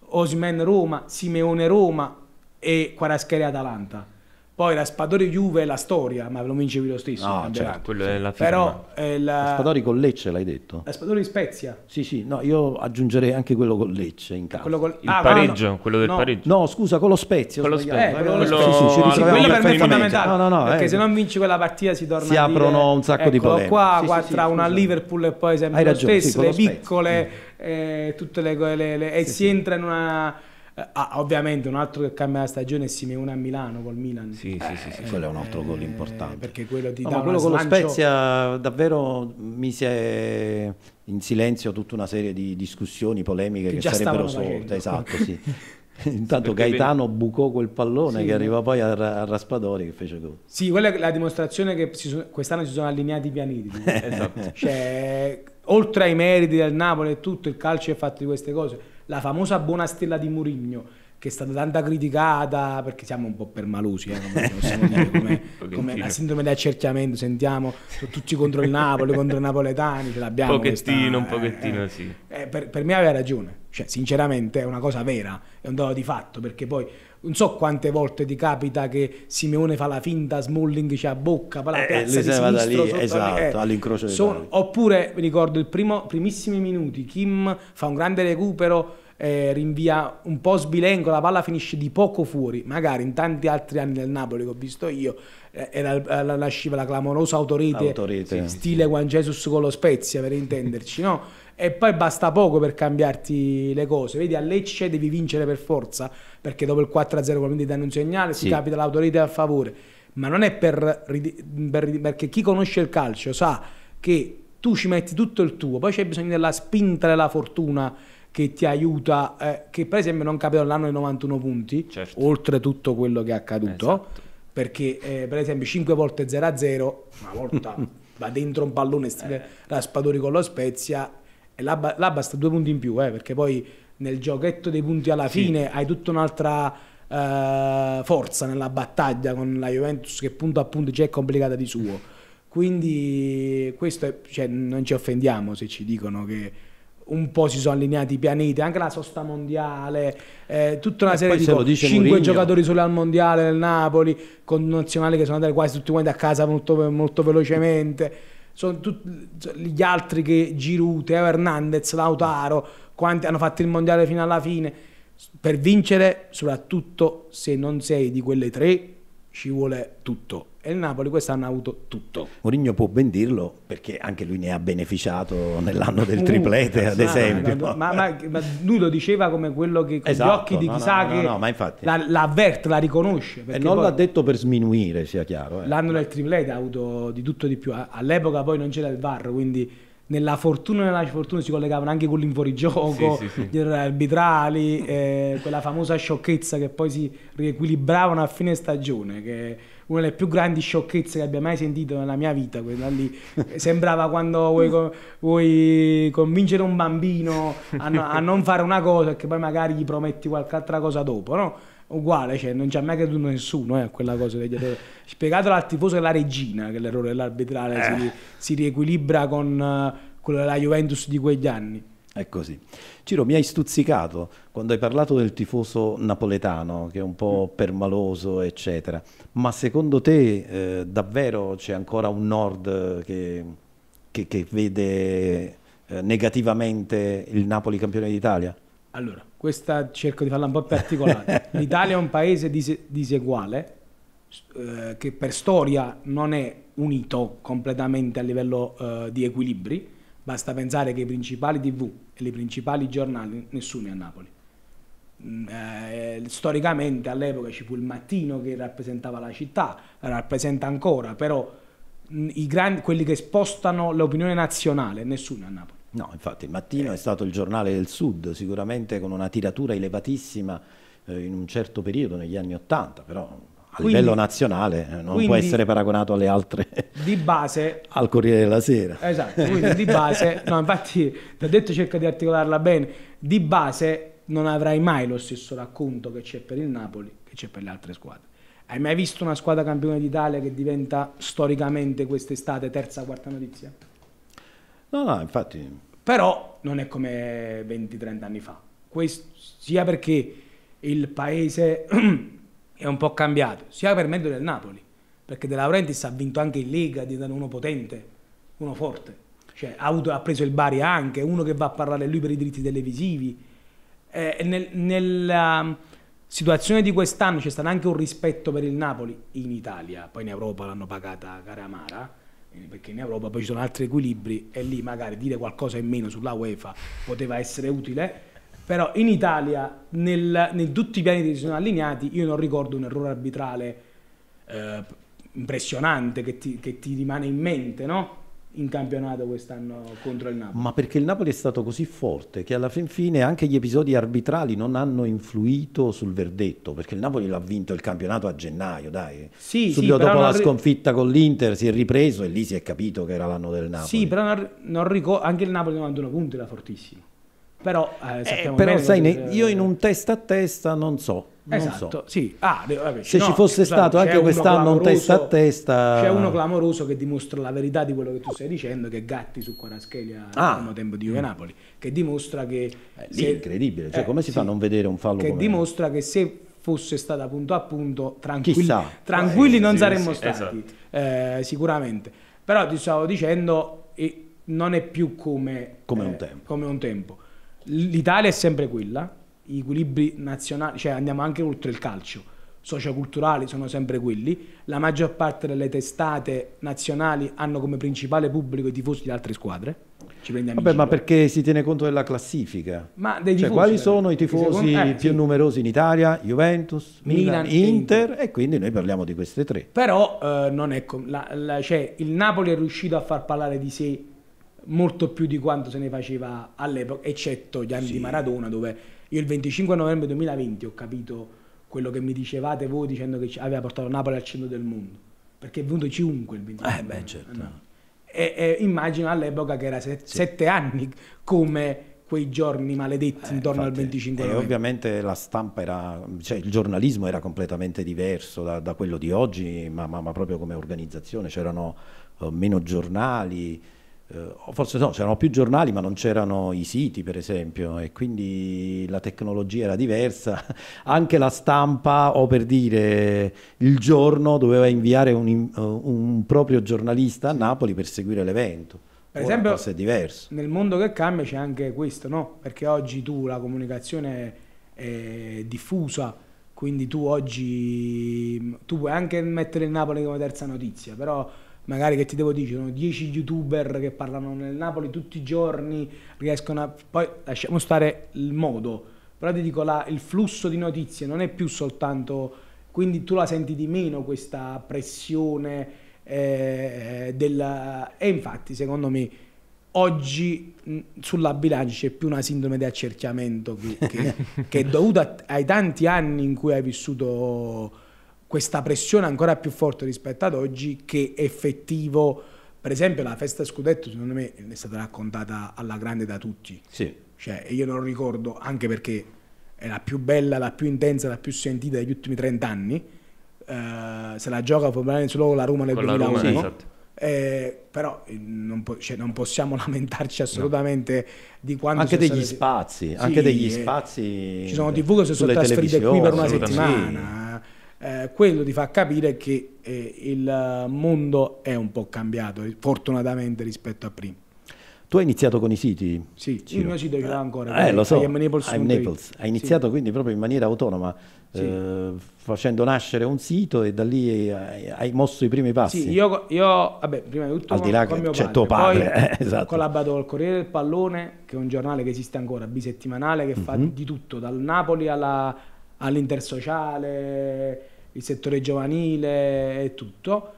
Osimen Roma, Simeone Roma e Quarascheria Atalanta poi la Spadori Juve è la storia, ma lo vincevi lo stesso. No, certo, sì. Però eh, la... la... Spadori con Lecce l'hai detto? La Spadori Spezia. Sì, sì, no, io aggiungerei anche quello con Lecce in caso. Quello col... Il ah, pareggio, no, quello del no. pareggio. No, scusa, con lo Spezia. Con lo Spezia. Eh, quello, quello... Sì, sì, per me è fondamentale. No, no, no, perché eh. se non vinci quella partita si torna Si aprono dire, un sacco di problemi. qua, sì, qua sì, tra una Liverpool e poi sempre lo ragione, stesso, le piccole, eh, tutte le... E si entra in una eh, ah, ovviamente un altro che cambia la stagione è Simeone a Milano col Milan. Sì, eh, sì, sì, sì, eh, quello è un altro gol importante. Perché quello di no, dà quello con lo Spezia davvero mi si è in silenzio tutta una serie di discussioni, polemiche che, che sarebbero sorte. Esatto, sì. [laughs] Intanto Perché Gaetano ben... bucò quel pallone sì, che arriva poi a, a, Raspadori che fece gol. Sì, quella è la dimostrazione che sono, quest'anno si sono allineati i pianeti. [laughs] esatto. cioè, oltre ai meriti del Napoli e tutto, il calcio è fatto di queste cose la famosa buona stella di Murigno che è stata tanta criticata perché siamo un po' permalusi, eh, [laughs] come la sindrome di accerchiamento, sentiamo tutti contro il Napoli, contro i napoletani, ce l'abbiamo. Pochettino, questa, un eh, pochettino, eh, sì. Eh, per, per, me aveva ragione, cioè sinceramente è una cosa vera, è un dato di fatto, perché poi non so quante volte ti capita che Simeone fa la finta, Smalling c'ha a bocca, fa la eh, piazza di sinistro, da lì, esatto, eh, all'incrocio sono, Oppure, mi ricordo, i primissimi minuti, Kim fa un grande recupero, eh, rinvia un po' sbilenco, la palla finisce di poco fuori, magari in tanti altri anni del Napoli che ho visto io, eh, era la, la, la, clamorosa autorete, autorete. Sì, stile Juan Jesus con lo Spezia, per intenderci, no? [laughs] e poi basta poco per cambiarti le cose. Vedi, a Lecce devi vincere per forza, perché dopo il 4-0 probabilmente danno un segnale, sì. si capita l'autorità a favore. Ma non è per, per, perché chi conosce il calcio sa che tu ci metti tutto il tuo, poi c'è bisogno della spinta della fortuna che ti aiuta, eh, che per esempio non capito l'anno dei 91 punti, certo. oltre tutto quello che è accaduto, esatto. perché eh, per esempio 5 volte 0-0, una volta [laughs] va dentro un pallone eh. stile eh. Raspadori con lo Spezia e l'Abba, l'Abba sta due punti in più, eh, perché poi nel giochetto dei punti alla sì. fine hai tutta un'altra eh, forza nella battaglia con la Juventus che punto a punto già è complicata di suo. Quindi questo è, cioè, non ci offendiamo se ci dicono che un po' si sono allineati i pianeti, anche la sosta mondiale, eh, tutta una serie di se cose. 5 Murigno. giocatori solo al mondiale del Napoli, con nazionali che sono andati quasi tutti quanti a casa molto, molto velocemente sono tutti cioè, gli altri che Giroud, Teo Hernandez, Lautaro, quanti hanno fatto il mondiale fino alla fine per vincere, soprattutto se non sei di quelle tre ci vuole tutto. E il Napoli quest'anno ha avuto tutto. Mourinho può ben dirlo perché anche lui ne ha beneficiato nell'anno del uh, triplete, uh, ad esatto. esempio. No, no, ma, ma, ma, lui lo diceva come quello che con esatto, gli occhi di chissà no, che no, ma infatti. La, la avverte, la riconosce. E non l'ha detto per sminuire, sia chiaro. Eh. L'anno del triplete ha avuto di tutto di più. All'epoca poi non c'era il VAR, quindi nella fortuna e nella sfortuna si collegavano anche quelli in fuorigioco, sì, sì, sì. arbitrali, eh, quella famosa sciocchezza che poi si riequilibravano a fine stagione, che è una delle più grandi sciocchezze che abbia mai sentito nella mia vita, quella lì. Eh, sembrava quando vuoi, vuoi convincere un bambino a, a, non fare una cosa e che poi magari gli prometti qualche altra cosa dopo, no? uguale, cioè non ci ha mai creduto nessuno eh, quella cosa degli errori. Spiegatelo al tifoso che la regina, che l'errore dell'arbitrale eh. si, si, riequilibra con, eh, con la Juventus di quegli anni. È così. Ciro, mi hai stuzzicato quando hai parlato del tifoso napoletano, che è un po' mm. permaloso, eccetera. Ma secondo te eh, davvero c'è ancora un nord che, che, che vede eh, negativamente il Napoli campione d'Italia? Allora, questa cerco di farla un po' particolare. [laughs] L'Italia è un paese dis- diseguale, eh, che per storia non è unito completamente a livello eh, di equilibri. Basta pensare che i principali tv e i principali giornali, nessuno è a Napoli. Mm, eh, storicamente all'epoca ci fu il mattino che rappresentava la città, la rappresenta ancora, però mm, grandi, quelli che spostano l'opinione nazionale, nessuno è a Napoli. No, infatti il mattino eh. è stato il giornale del Sud, sicuramente con una tiratura elevatissima eh, in un certo periodo, negli anni Ottanta, però a quindi, livello nazionale eh, non quindi, può essere paragonato alle altre di base [laughs] al Corriere della Sera esatto quindi di base no infatti ti ho detto cerca di articolarla bene di base non avrai mai lo stesso racconto che c'è per il Napoli che c'è per le altre squadre hai mai visto una squadra campione d'Italia che diventa storicamente quest'estate terza quarta notizia? No, no, infatti... Però non è come 20-30 anni fa. Questo, sia perché il paese [clears throat] è un po' cambiato, sia per mezzo del Napoli, perché De Laurentiis ha vinto anche in Lega, è diventando uno potente, uno forte. Cioè, ha, avuto, ha, preso il Bari anche, uno che va a parlare lui per i diritti televisivi. Eh, nel, nella um, situazione di quest'anno c'è stato anche un rispetto per il Napoli in Italia, poi in Europa l'hanno pagata Caramara perché in Europa poi ci sono altri equilibri e lì magari dire qualcosa in meno sulla UEFA poteva essere utile, però in Italia nel, nel tutti i pianeti si sono allineati, io non ricordo un errore arbitrale eh, impressionante che ti, che ti, rimane in mente, no? in campionato quest'anno contro il Napoli. Ma perché il Napoli è stato così forte che alla fin fine anche gli episodi arbitrali non hanno influito sul verdetto, perché il Napoli l'ha vinto il campionato a gennaio, dai. Sì, Subito sì, dopo la sconfitta con l'Inter si è ripreso e lì si è capito che era l'anno del Napoli. Sì, però non, non anche il Napoli 91 punti era fortissimo. Però, eh, eh però sai, ne, io in un testa a testa non so. Non esatto, so. sì. Ah, vabbè, se no, ci fosse esatto, stato anche quest'anno un testa a testa... C'è uno clamoroso che dimostra la verità di quello che tu stai dicendo, che Gatti su Quaraschelia al ah. primo tempo di Juve Napoli, che dimostra che... Eh, lì se... è incredibile, cioè eh, come si sì. fa a non vedere un fallo Che come... dimostra che se fosse stata punto a punto, tranquilli, Chissà. tranquilli eh, non sì, saremmo sì, stati, esatto. Eh, sicuramente. Però ti stavo dicendo, non è più come... Come eh, un tempo. Come un tempo l'Italia è sempre quella, gli equilibri nazionali, cioè andiamo anche oltre il calcio, socioculturali sono sempre quelli, la maggior parte delle testate nazionali hanno come principale pubblico i tifosi di altre squadre. Ci prendiamo Vabbè, ma perché si tiene conto della classifica? Ma dei cioè, tifosi, quali eh, sono i tifosi secondo... eh, più sì. numerosi in Italia? Juventus, Milan, Milan Inter, Inter, e quindi noi parliamo di queste tre. Però eh, non è com- la, la, cioè, il Napoli è riuscito a far parlare di sé molto più di quanto se ne faceva all'epoca, eccetto gli anni sì. di Maradona, dove io il 25 novembre 2020 ho capito quello che mi dicevate voi dicendo che aveva portato Napoli al centro del mondo, perché è venuto chiunque il 25 eh, beh, certo. no. e, e, immagino all'epoca che era set, sì. sette anni come quei giorni maledetti eh, intorno infatti, al 25 novembre. E ovviamente la stampa era, cioè il giornalismo era completamente diverso da, da quello di oggi, ma, ma, ma proprio come organizzazione, c'erano uh, meno giornali, eh, forse no, c'erano più giornali ma non c'erano i siti per esempio e quindi la tecnologia era diversa, [laughs] anche la stampa o per dire il giorno doveva inviare un, eh, un proprio giornalista a Napoli per seguire l'evento. Per Ora esempio, è diverso. nel mondo che cambia c'è anche questo, no? Perché oggi tu la comunicazione è diffusa, quindi tu oggi tu puoi anche mettere il Napoli come terza notizia, però magari che ti devo dire, sono 10 youtuber che parlano nel Napoli tutti i giorni, riescono a... poi lasciamo stare il modo, però ti dico là, il flusso di notizie non è più soltanto, quindi tu la senti di meno questa pressione eh, della... e infatti secondo me oggi sulla bilancia c'è più una sindrome di accerchiamento che, che, [laughs] che è dovuta ai tanti anni in cui hai vissuto questa pressione ancora più forte rispetto ad oggi che effettivo, per esempio la festa scudetto secondo me è stata raccontata alla grande da tutti. Sì. Cioè, io non ricordo, anche perché è la più bella, la più intensa, la più sentita degli ultimi 30 anni, eh, se la gioca probabilmente solo la Roma nel Con 2001. Roma, esatto. Eh, però eh, non, po- cioè, non, possiamo [laughs] lamentarci assolutamente no. di quanto anche degli stati... spazi sì, anche degli eh, spazi ci sono tv che si sono trasferite qui per una settimana sì eh, quello di far capire che eh, il mondo è un po' cambiato, eh, fortunatamente rispetto a prima. Tu hai iniziato con i siti? Sì, Ciro. il mio sito che ancora. Eh, eh, lo so. I Naples. I'm Naples. Hai iniziato sì. quindi proprio in maniera autonoma, sì. eh, facendo nascere un sito e da lì hai, hai mosso i primi passi. Sì, io, io vabbè, prima di tutto Al di là con mio c'è padre. tuo padre, Poi, eh, esatto. ho collaborato col Corriere del Pallone, che è un giornale che esiste ancora, bisettimanale, che mm-hmm. fa mhm. di tutto, dal Napoli alla, all'intersociale, il settore giovanile e tutto.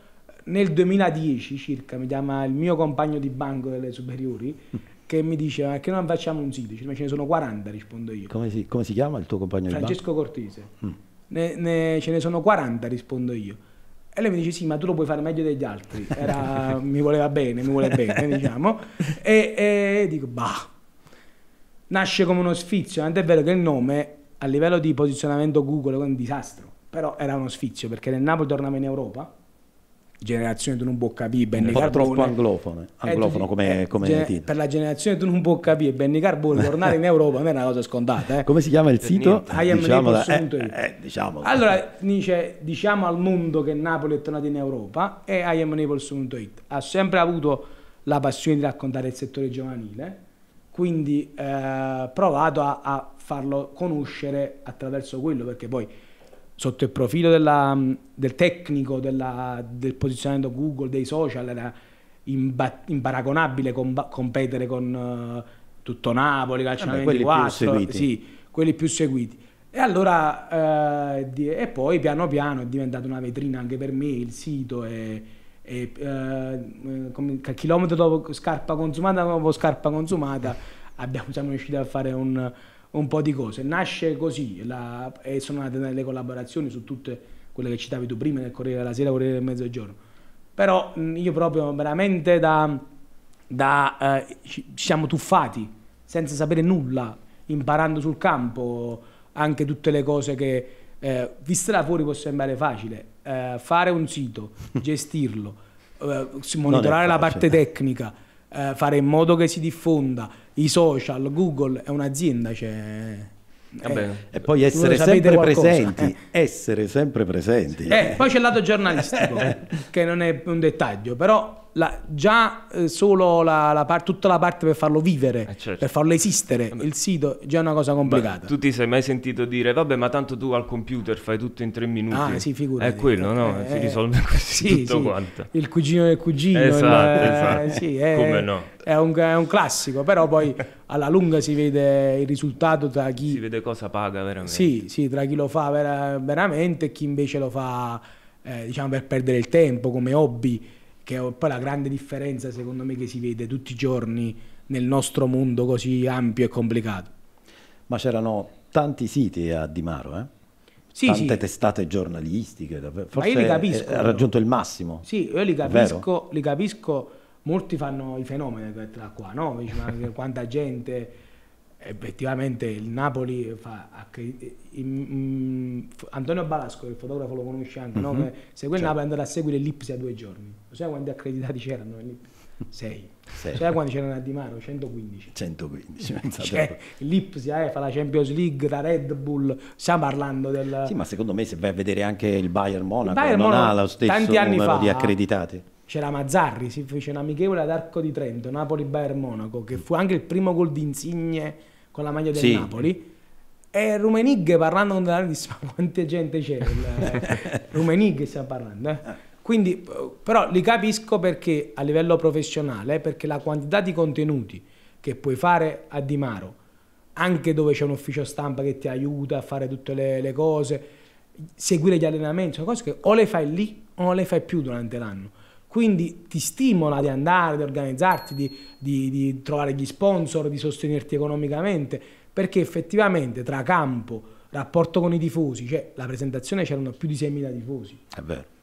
Nel 2010 circa mi chiama il mio compagno di banco delle superiori [laughs] che mi dice ma che non facciamo un sito, ma ce ne sono 40 rispondo io. Come si, come si chiama il tuo compagno Francesco di banco? Francesco Cortese. Mm. Ne, ne, ce ne sono 40 rispondo io. E lei mi dice sì, ma tu lo puoi fare meglio degli altri. Era, [laughs] mi voleva bene, mi vuole bene, diciamo. E, e dico, bah, nasce come uno sfizio, tant'è vero che il nome a livello di posizionamento Google è un disastro, però era uno sfizio perché nel Napoli tornava in Europa, generazione tu non può capire Benny Carbone troppo anglofone, eh, anglofono eh, come, eh, come gen- per la generazione tu non può capire Benny Carbone tornare in [laughs] Europa non è una cosa scontata eh. come si chiama il eh, sito? Diciamo, eh, diciamo, allora dice diciamo al mondo che Napoli è tornato in Europa e iamnaples.it ha sempre avuto la passione di raccontare il settore giovanile quindi eh, provato a, a, farlo conoscere attraverso quello, perché poi sotto il profilo della, mm, del tecnico, della, del posizionamento Google, dei social, era imbat- imparagonabile com- competere con uh, tutto Napoli, Calcio eh beh, 24, quelli più, sì, quelli più seguiti. E allora, eh, e poi piano piano è diventata una vetrina anche per me il sito e e, eh, come, chilometro dopo scarpa consumata, dopo scarpa consumata, abbiamo, siamo riusciti a fare un, un po' di cose. Nasce così la, e sono nate le collaborazioni su tutte quelle che citavi tu prima nel Corriere della Sera, Corriere del Mezzogiorno. Però io proprio veramente da, da eh, ci siamo tuffati senza sapere nulla, imparando sul campo anche tutte le cose che, eh, vista da fuori può sembrare facile, eh, fare un sito, [laughs] gestirlo, eh, monitorare la parte tecnica, eh, fare in modo che si diffonda, i social, Google è un'azienda, cioè... Eh, eh e poi essere sempre presenti, eh. [laughs] essere sempre presenti. Eh, poi c'è il lato giornalistico, [laughs] eh. che non è un dettaglio, però la, già eh, solo la, la par- tutta la parte per farlo vivere, eh certo. per farlo esistere, il sito è già una cosa complicata. Beh, tu ti sei mai sentito dire, vabbè, ma tanto tu al computer fai tutto in tre minuti? Ah, sì, figurati. È quello, no? Eh, si eh, risolve così eh. sì, tutto sì. quanto. Il cugino del cugino. Esatto, il, esatto. Eh, esatto. Sì, [laughs] è, Come no? È un, è un, classico, però poi alla lunga si vede il risultato tra chi... Si vede cosa paga veramente. Sì, sì tra chi lo fa vera- veramente e chi invece lo fa, diciamo, per perdere il tempo come hobby che è poi la grande differenza secondo me che si vede tutti i giorni nel nostro mondo così ampio e complicato. Ma c'erano tanti siti a Di Maro, eh? Sì, tante sì. testate giornalistiche, forse Ma io li capisco, ha raggiunto il massimo. Sì, io li capisco, li capisco molti fanno i fenomeni tra qua, no? quanta gente effettivamente il Napoli fa mm, mm, Antonio Balasco il fotografo lo conosce anche mm -hmm. no? Mhm. segue il certo. Napoli andrà a seguire l'Ipsia due giorni lo sai quanti accreditati c'erano? 6 sai quanti c'erano a Di Mano? 115 115 cioè, l'Ipsi eh, fa la Champions League la Red Bull stiamo parlando del sì ma secondo me se vai a vedere anche il Bayern Monaco il Bayern non Monaco, ha lo stesso numero fa, di accreditati c'era Mazzarri, si fece un amichevole ad Arco di Trento, Napoli-Bayern Monaco, che fu anche il primo gol di Insigne con la maglia del sì. Napoli. E Rumenig parlando con Denaro disse: Ma quanta gente c'è? Il... [laughs] Rumenig stiamo parlando. Eh? Quindi, però li capisco perché a livello professionale, perché la quantità di contenuti che puoi fare a Di Maro, anche dove c'è un ufficio stampa che ti aiuta a fare tutte le, le cose, seguire gli allenamenti, sono cose che o le fai lì o non le fai più durante l'anno. Quindi ti stimola di andare, di organizzarti, di, di, di trovare gli sponsor, di sostenerti economicamente, perché effettivamente tra campo, rapporto con i tifosi, cioè la presentazione c'erano più di 6.000 tifosi.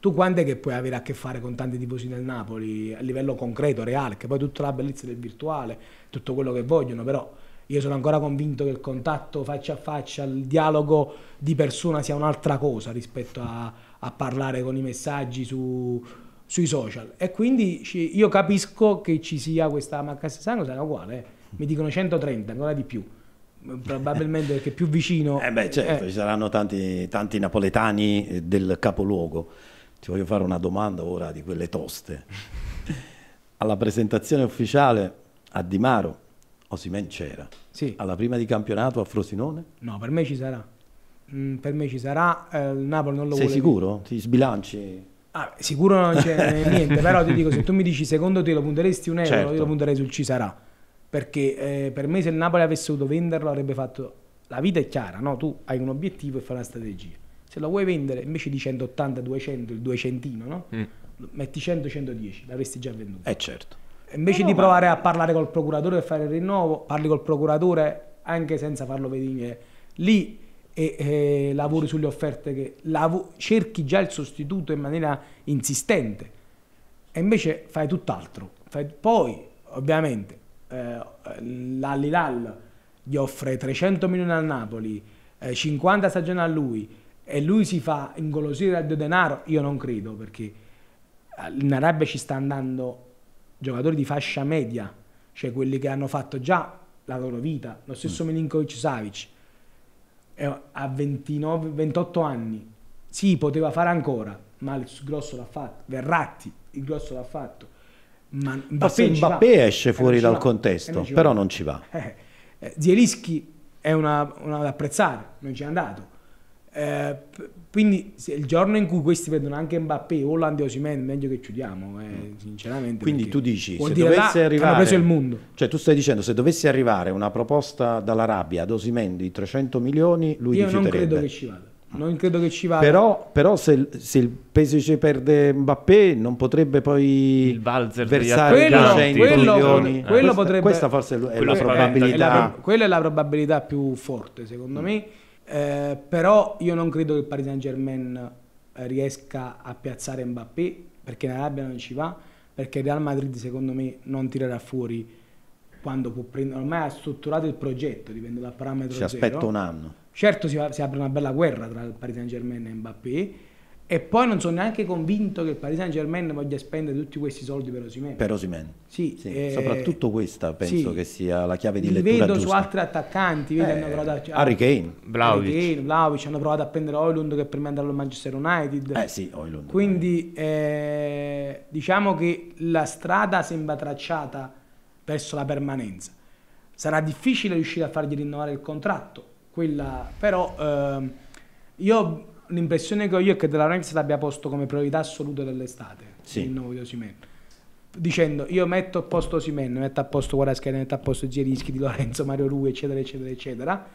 Tu quando è che puoi avere a che fare con tanti tifosi nel Napoli a livello concreto, reale, che poi tutta la bellezza del virtuale, tutto quello che vogliono, però io sono ancora convinto che il contatto faccia a faccia, il dialogo di persona sia un'altra cosa rispetto a, a parlare con i messaggi su, sui social e quindi io capisco che ci sia questa mancanza di sangue, sarà uguale, eh. mi dicono 130, ancora di più probabilmente perché più vicino eh beh certo eh. ci saranno tanti, tanti napoletani eh, del capoluogo ti voglio fare una domanda ora di quelle toste [laughs] alla presentazione ufficiale a Di Maro Osimen c'era sì. alla prima di campionato a Frosinone no per me ci sarà mm, per me ci sarà eh, il Napoli non lo sei vuole sicuro? Più. ti sbilanci? Ah, sicuro non c'è [laughs] niente, però ti dico, se tu mi dici secondo te lo punteresti un euro, certo. io lo certo. punterei sul ci sarà. Perché eh, per me se il Napoli avesse dovuto venderlo avrebbe fatto... La vita è chiara, no? Tu hai un obiettivo e fai una strategia. Se lo vuoi vendere invece di 180, 200, il 200, no? Mm. Metti 100, 110, l'avresti già venduto. Eh certo. Invece eh no, di provare ma... a parlare col procuratore e fare il rinnovo, parli col procuratore anche senza farlo vedere. Lì e eh, lavori sulle offerte che lav- cerchi già il sostituto in maniera insistente e invece fai tutt'altro. Fai... poi, ovviamente, eh, l'Alilal gli offre 300 milioni al Napoli, eh, 50 stagioni a lui e lui si fa ingolosire del denaro, io non credo perché eh, in Arabia ci sta andando giocatori di fascia media, cioè quelli che hanno fatto già la loro vita, lo stesso mm. Milinkovic Savic a 29, 28 anni, sì, poteva fare ancora, ma il grosso l'ha fatto, Verratti il grosso l'ha fatto. Ma Mbappé, Mbappé esce eh, fuori dal va. contesto, eh, non però non ci va. Eh, eh Zielinski è una, una da apprezzare, non ci è andato. Eh, quindi se il giorno in cui questi vedono anche Mbappé o Landi Osimen, meglio che chiudiamo, eh, mm. sinceramente. Quindi tu dici, se dovesse là, arrivare... preso il mondo. Cioè tu stai dicendo, se dovesse arrivare una proposta dall'Arabia ad Osimen di 300 milioni, lui Io rifiuterebbe. non credo che ci vada. Non credo che ci vada. Però, però se, se, il PSG perde Mbappé non potrebbe poi versare 200 milioni. Eh. Questa, potrebbe, questa, forse è la probabilità. È la, quella è la probabilità più forte secondo mm. me eh, però io non credo che il Paris Saint Germain eh, riesca a piazzare Mbappé perché in Arabia non ci va, perché il Real Madrid secondo me non tirerà fuori quando può prendere, ormai ha strutturato il progetto, dipende dal parametro. Ci aspetta un anno. Certo si, va, si apre una bella guerra tra il Paris Saint Germain e Mbappé, e poi non sono neanche convinto che il Paris Saint Germain voglia spendere tutti questi soldi per Osimene. Per Osimene. Sì, sì. Eh, soprattutto questa penso sì. che sia la chiave di Li lettura vedo giusta. su altri attaccanti, eh, hanno provato a, cioè, Harry Kane, Vlaovic. Harry Kane, Vlaovic, hanno provato a prendere Oilund che prima andava al Manchester United. Eh sì, Oilund. Quindi eh, diciamo che la strada sembra tracciata verso la permanenza. Sarà difficile riuscire a fargli rinnovare il contratto, quella però ehm, io l'impressione che ho io è che della Rex l'abbia posto come priorità assoluta dell'estate sì. il nuovo di Osimen dicendo io metto a posto Osimen metto a posto Guaraschieri metto a posto Zierischi di Lorenzo Mario Rui eccetera eccetera eccetera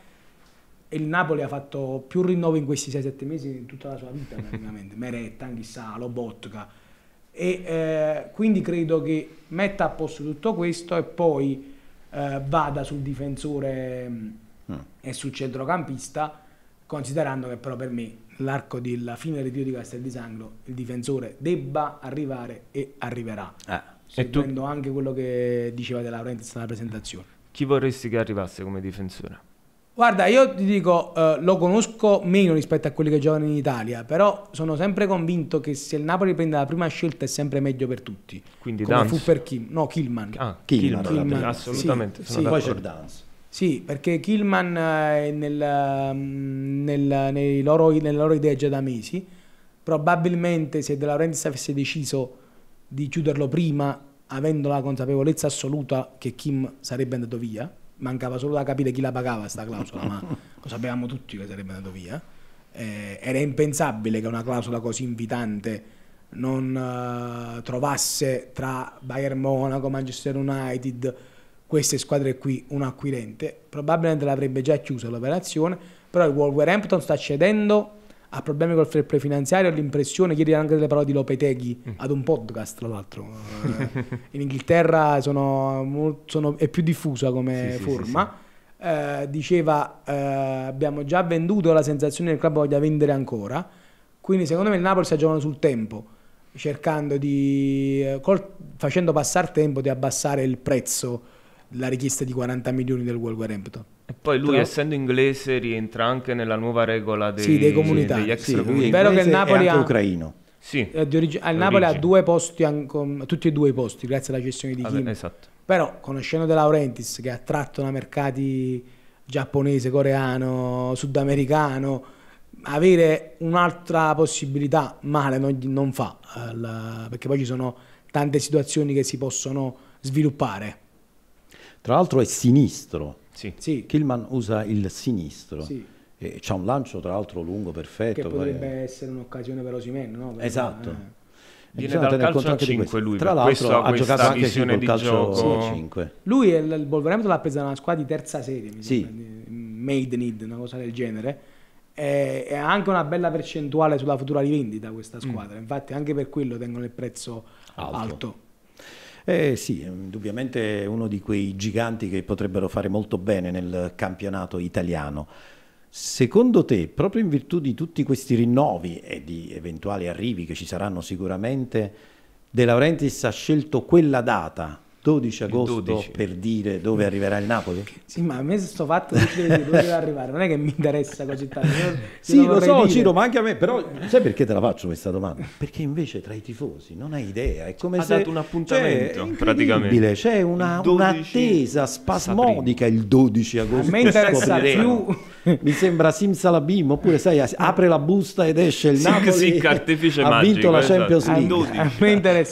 e il Napoli ha fatto più rinnovi in questi 6-7 mesi in tutta la sua vita [laughs] praticamente Meretta chissà Lobotka e eh, quindi credo che metta a posto tutto questo e poi eh, vada sul difensore mm. e sul centrocampista considerando che però per me l'arco della fine del ritiro di Castel di Sangro il difensore debba arrivare e arriverà. Eh. Seguendo e tu... anche quello che diceva De Laurentiis nella presentazione. Chi vorresti che arrivasse come difensore? Guarda, io ti dico, eh, lo conosco meno rispetto a quelli che giocano in Italia, però sono sempre convinto che se il Napoli prende la prima scelta è sempre meglio per tutti. Quindi Come Dance. fu per Kim, no, Killman. Ah, Killman, Killman. Killman. assolutamente. Sì, sì. Poi c'è Dance. Sì, perché Killman eh, nel, mm, nel, loro, nelle loro idee già da mesi. Probabilmente se De Laurentiis avesse deciso di chiuderlo prima, avendo la consapevolezza assoluta che Kim sarebbe andato via, mancava solo da capire chi la pagava questa clausola, ma [laughs] lo sapevamo tutti che sarebbe andato via. Eh, era impensabile che una clausola così invitante non eh, trovasse tra Bayern Monaco, Manchester United, queste squadre qui un acquirente, probabilmente l'avrebbe già chiusa l'operazione, però il Wolverhampton sta cedendo ha problemi col fair play finanziario, l'impressione, ieri anche delle parole di Lopeteghi mm. ad un podcast tra l'altro, [laughs] in Inghilterra sono, sono, è più diffusa come sì, forma, sì, sì, eh, diceva eh, abbiamo già venduto la sensazione che il club voglia vendere ancora, quindi secondo me il Napoli sta giocando sul tempo, cercando di, eh, col, facendo passare tempo, di abbassare il prezzo la richiesta di 40 milioni del Wolverhampton. E poi lui, Tra... essendo inglese, rientra anche nella nuova regola dei, sì, dei comunità. degli extra sì, comunità. È vero che il Napoli è anche ha... ucraino. Sì, eh, orig... il Napoli ha due posti, anche... tutti e due i posti, grazie alla gestione di Vabbè, Kim. Esatto. Però, conoscendo De Laurentiis, che ha attratto da mercati giapponese, coreano, sudamericano, avere un'altra possibilità male non, non fa, eh, la... perché poi ci sono tante situazioni che si possono sviluppare tra l'altro è sinistro. Sì. sì. Killman usa il sinistro. Sì. C'ha un lancio tra l'altro lungo, perfetto. Che potrebbe poi... essere un'occasione per Osimen, no? Per esatto. Eh. Viene dal calcio a 5 lui, tra l'altro ha giocato anche visione di calcio gioco. 5. Lui e il Wolverhampton l'ha preso da una squadra di terza serie, mi sì. Made Need, una cosa del genere. E ha anche una bella percentuale sulla futura rivendita questa mm. squadra, mm. infatti anche per quello tengono il prezzo alto. alto. Eh sì, indubbiamente uno di quei giganti che potrebbero fare molto bene nel campionato italiano. Secondo te, proprio in virtù di tutti questi rinnovi e di eventuali arrivi che ci saranno sicuramente, De Laurentiis ha scelto quella data 12 agosto 12. per dire dove arriverà il Napoli? Sì, ma a me sto fatto di dire dove deve arrivare, non è che mi interessa così tanto. [laughs] Io, sì, lo, lo so, dire. Ciro, ma anche a me, però sai perché te la faccio questa domanda? Perché invece tra i tifosi non hai idea, è come ha se... dato un appuntamento, cioè, praticamente. C'è una, un'attesa spasmodica il 12 agosto. A me interessa più mi sembra Simsalabim, oppure sai, apre la busta ed esce il Napoli sì, sì, artifice ha magico, vinto la esatto. Champions ah, League,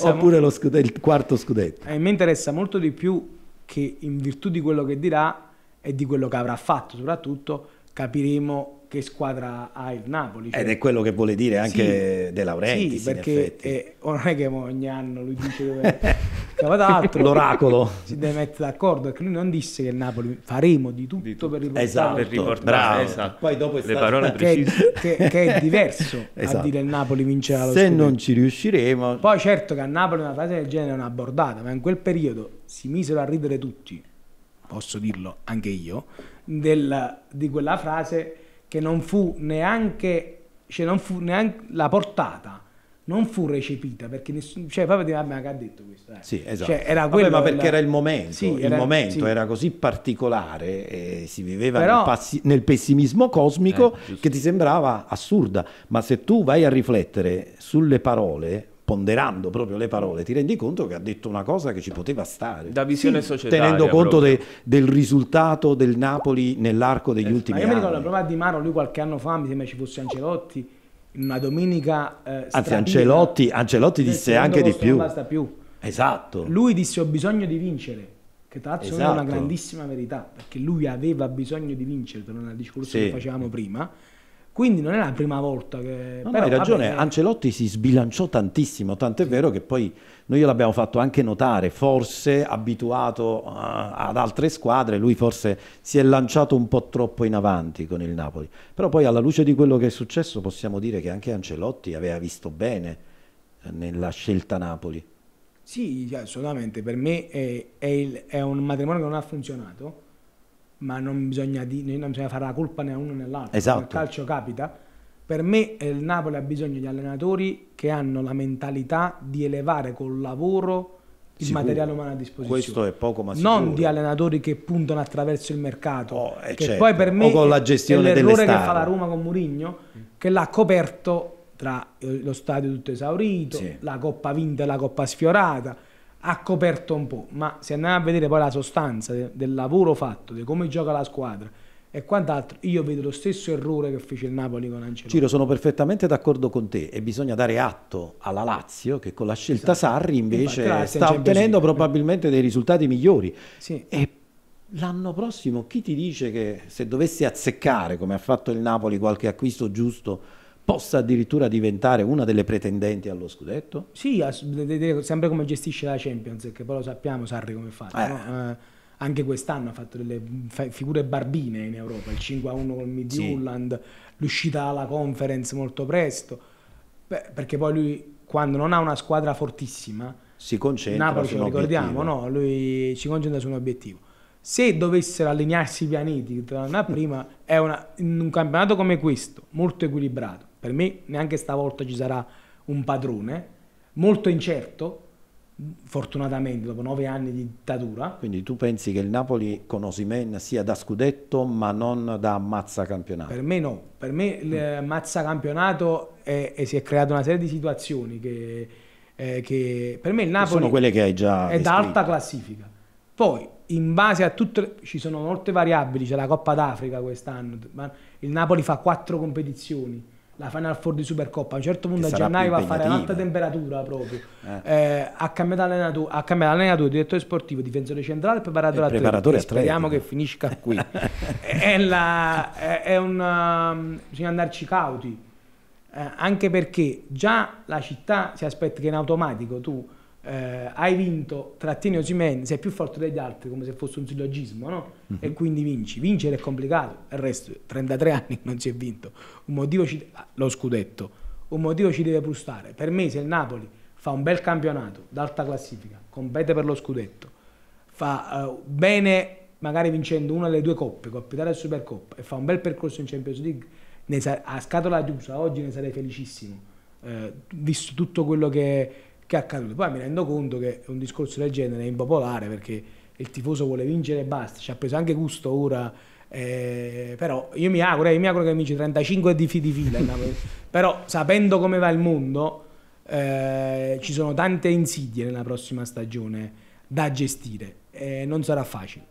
oppure mo- scude- il quarto scudetto. A eh, me interessa molto di più che in virtù di quello che dirà e di quello che avrà fatto soprattutto capiremo che squadra ha il Napoli. Cioè. Ed è quello che vuole dire anche sì, De Laurenti. Sì, perché eh, non è che ogni anno lui dice dove, [laughs] è siamo d'altro, l'oracolo. Si deve mettere d'accordo perché lui non disse che Napoli faremo di tutto, di tutto. per riportare. Esatto, per riportare esatto. esatto. Poi dopo Le parole che, che, che, è diverso [laughs] esatto. a dire il Napoli vincerà lo Se scudetto. non ci riusciremo. Poi certo che a Napoli una frase del genere è una bordata, ma in quel periodo si misero a ridere tutti, posso dirlo anche io, del, di quella frase che non fu neanche, cioè non fu neanche la portata non fu recepita perché nessuno, cioè proprio di Mamma che ha detto questo. Eh. Sì, esatto. Cioè, era quello, Vabbè, ma perché la... era il momento, sì, il era, momento sì. era così particolare, eh, si viveva Però... nel, passi, nel, pessimismo cosmico eh, che ti sembrava assurda, ma se tu vai a riflettere sulle parole ponderando proprio le parole, ti rendi conto che ha detto una cosa che ci poteva stare. Da visione sì, societaria. Tenendo conto de, del risultato del Napoli nell'arco degli eh, ultimi anni. Io mi ricordo la prova di Maro, lui qualche anno fa, mi sembra ci fosse Ancelotti, una domenica... Eh, Anzi, Ancelotti, Ancelotti disse anche di più. Non basta più. Esatto. Lui disse ho bisogno di vincere, che tra l'altro esatto. è una esatto. grandissima verità, perché lui aveva bisogno di vincere, tornando al discorso sì. che facevamo prima quindi non è la prima volta che... No, Però, hai ragione, vabbè... Eh. Ancelotti si sbilanciò tantissimo, tant'è sì. vero che poi noi l'abbiamo fatto anche notare, forse abituato uh, ad altre squadre, lui forse si è lanciato un po' troppo in avanti con il Napoli. Però poi alla luce di quello che è successo possiamo dire che anche Ancelotti aveva visto bene eh, nella scelta Napoli. Sì, assolutamente, per me è, è, il, è un matrimonio che non ha funzionato ma non bisogna, di, non bisogna fare la colpa né a uno né all'altro. Esatto. Il calcio capita. Per me eh, il Napoli ha bisogno di allenatori che hanno la mentalità di elevare col lavoro il sicuro. materiale umano a disposizione. Questo è poco ma sicuro. Non di allenatori che puntano attraverso il mercato. Oh, eh, che certo. poi per me o con la gestione è l'errore che fa la Roma con Murigno, che l'ha coperto tra eh, lo stadio tutto esaurito, sì. la coppa vinta e la coppa sfiorata ha coperto un po', ma se andiamo a vedere poi la sostanza de del lavoro fatto, di come gioca la squadra e quant'altro, io vedo lo stesso errore che fece il Napoli con Ancelotti. Ciro, sono perfettamente d'accordo con te e bisogna dare atto alla Lazio che con la scelta esatto. Sarri invece Infatti, sta ottenendo probabilmente dei risultati migliori. Sì. E l'anno prossimo chi ti dice che se dovessi azzeccare, come ha fatto il Napoli, qualche acquisto giusto possa addirittura diventare una delle pretendenti allo scudetto? Sì, sempre come gestisce la Champions, che poi lo sappiamo Sarri come fa. Eh. No? Eh, anche quest'anno ha fatto delle figure barbine in Europa, il 5-1 col Midtjylland, sì. l'uscita alla conference molto presto, Beh, perché poi lui quando non ha una squadra fortissima, si concentra Napoli, su un ricordiamo, obiettivo. no, lui si concentra su un obiettivo. Se dovessero allinearsi i pianeti prima, è una, in un campionato come questo, molto equilibrato, per me neanche stavolta ci sarà un padrone, molto incerto, fortunatamente dopo nove anni di dittatura. Quindi tu pensi che il Napoli con Osimen sia da scudetto ma non da ammazza campionato? Per me no, per me il l'ammazza mm. campionato è, è, si è creata una serie di situazioni che, eh, che per me il Napoli... Sono quelle che hai già... È da alta classifica. Poi in base a tutte, ci sono molte variabili, c'è la Coppa d'Africa quest'anno, il Napoli fa quattro competizioni la Final Four di Supercoppa, a un certo punto a gennaio va a fare un'alta temperatura proprio, eh. Eh, ha cambiato allenatore, ha cambiato allenatore, direttore sportivo, difensore centrale, preparatore, a preparatore atletico. Speriamo che finisca [laughs] qui. [laughs] è, la, è, è una, um, bisogna andarci cauti, eh, anche perché già la città si aspetta che in automatico tu eh, hai vinto, trattieni Osimen, sei più forte degli altri come se fosse un sillogismo, no? Uh-huh. E quindi vinci. Vincere è complicato, il resto 33 anni non si è vinto. Un motivo ci ah, lo scudetto, un motivo ci deve frustare. Per me se il Napoli fa un bel campionato d'alta classifica, compete per lo scudetto, fa uh, bene magari vincendo una delle due coppe, Coppa Italia e Supercoppa, e fa un bel percorso in Champions League, sa- a scatola chiusa, oggi ne sarei felicissimo, eh, visto tutto quello che che è accaduto. Poi mi rendo conto che un discorso del genere è impopolare perché il tifoso vuole vincere e basta, ci ha preso anche gusto ora, eh, però io mi auguro, eh, mi auguro che vinci 35 di, di fila, [laughs] però sapendo come va il mondo eh, ci sono tante insidie nella prossima stagione da gestire e non sarà facile.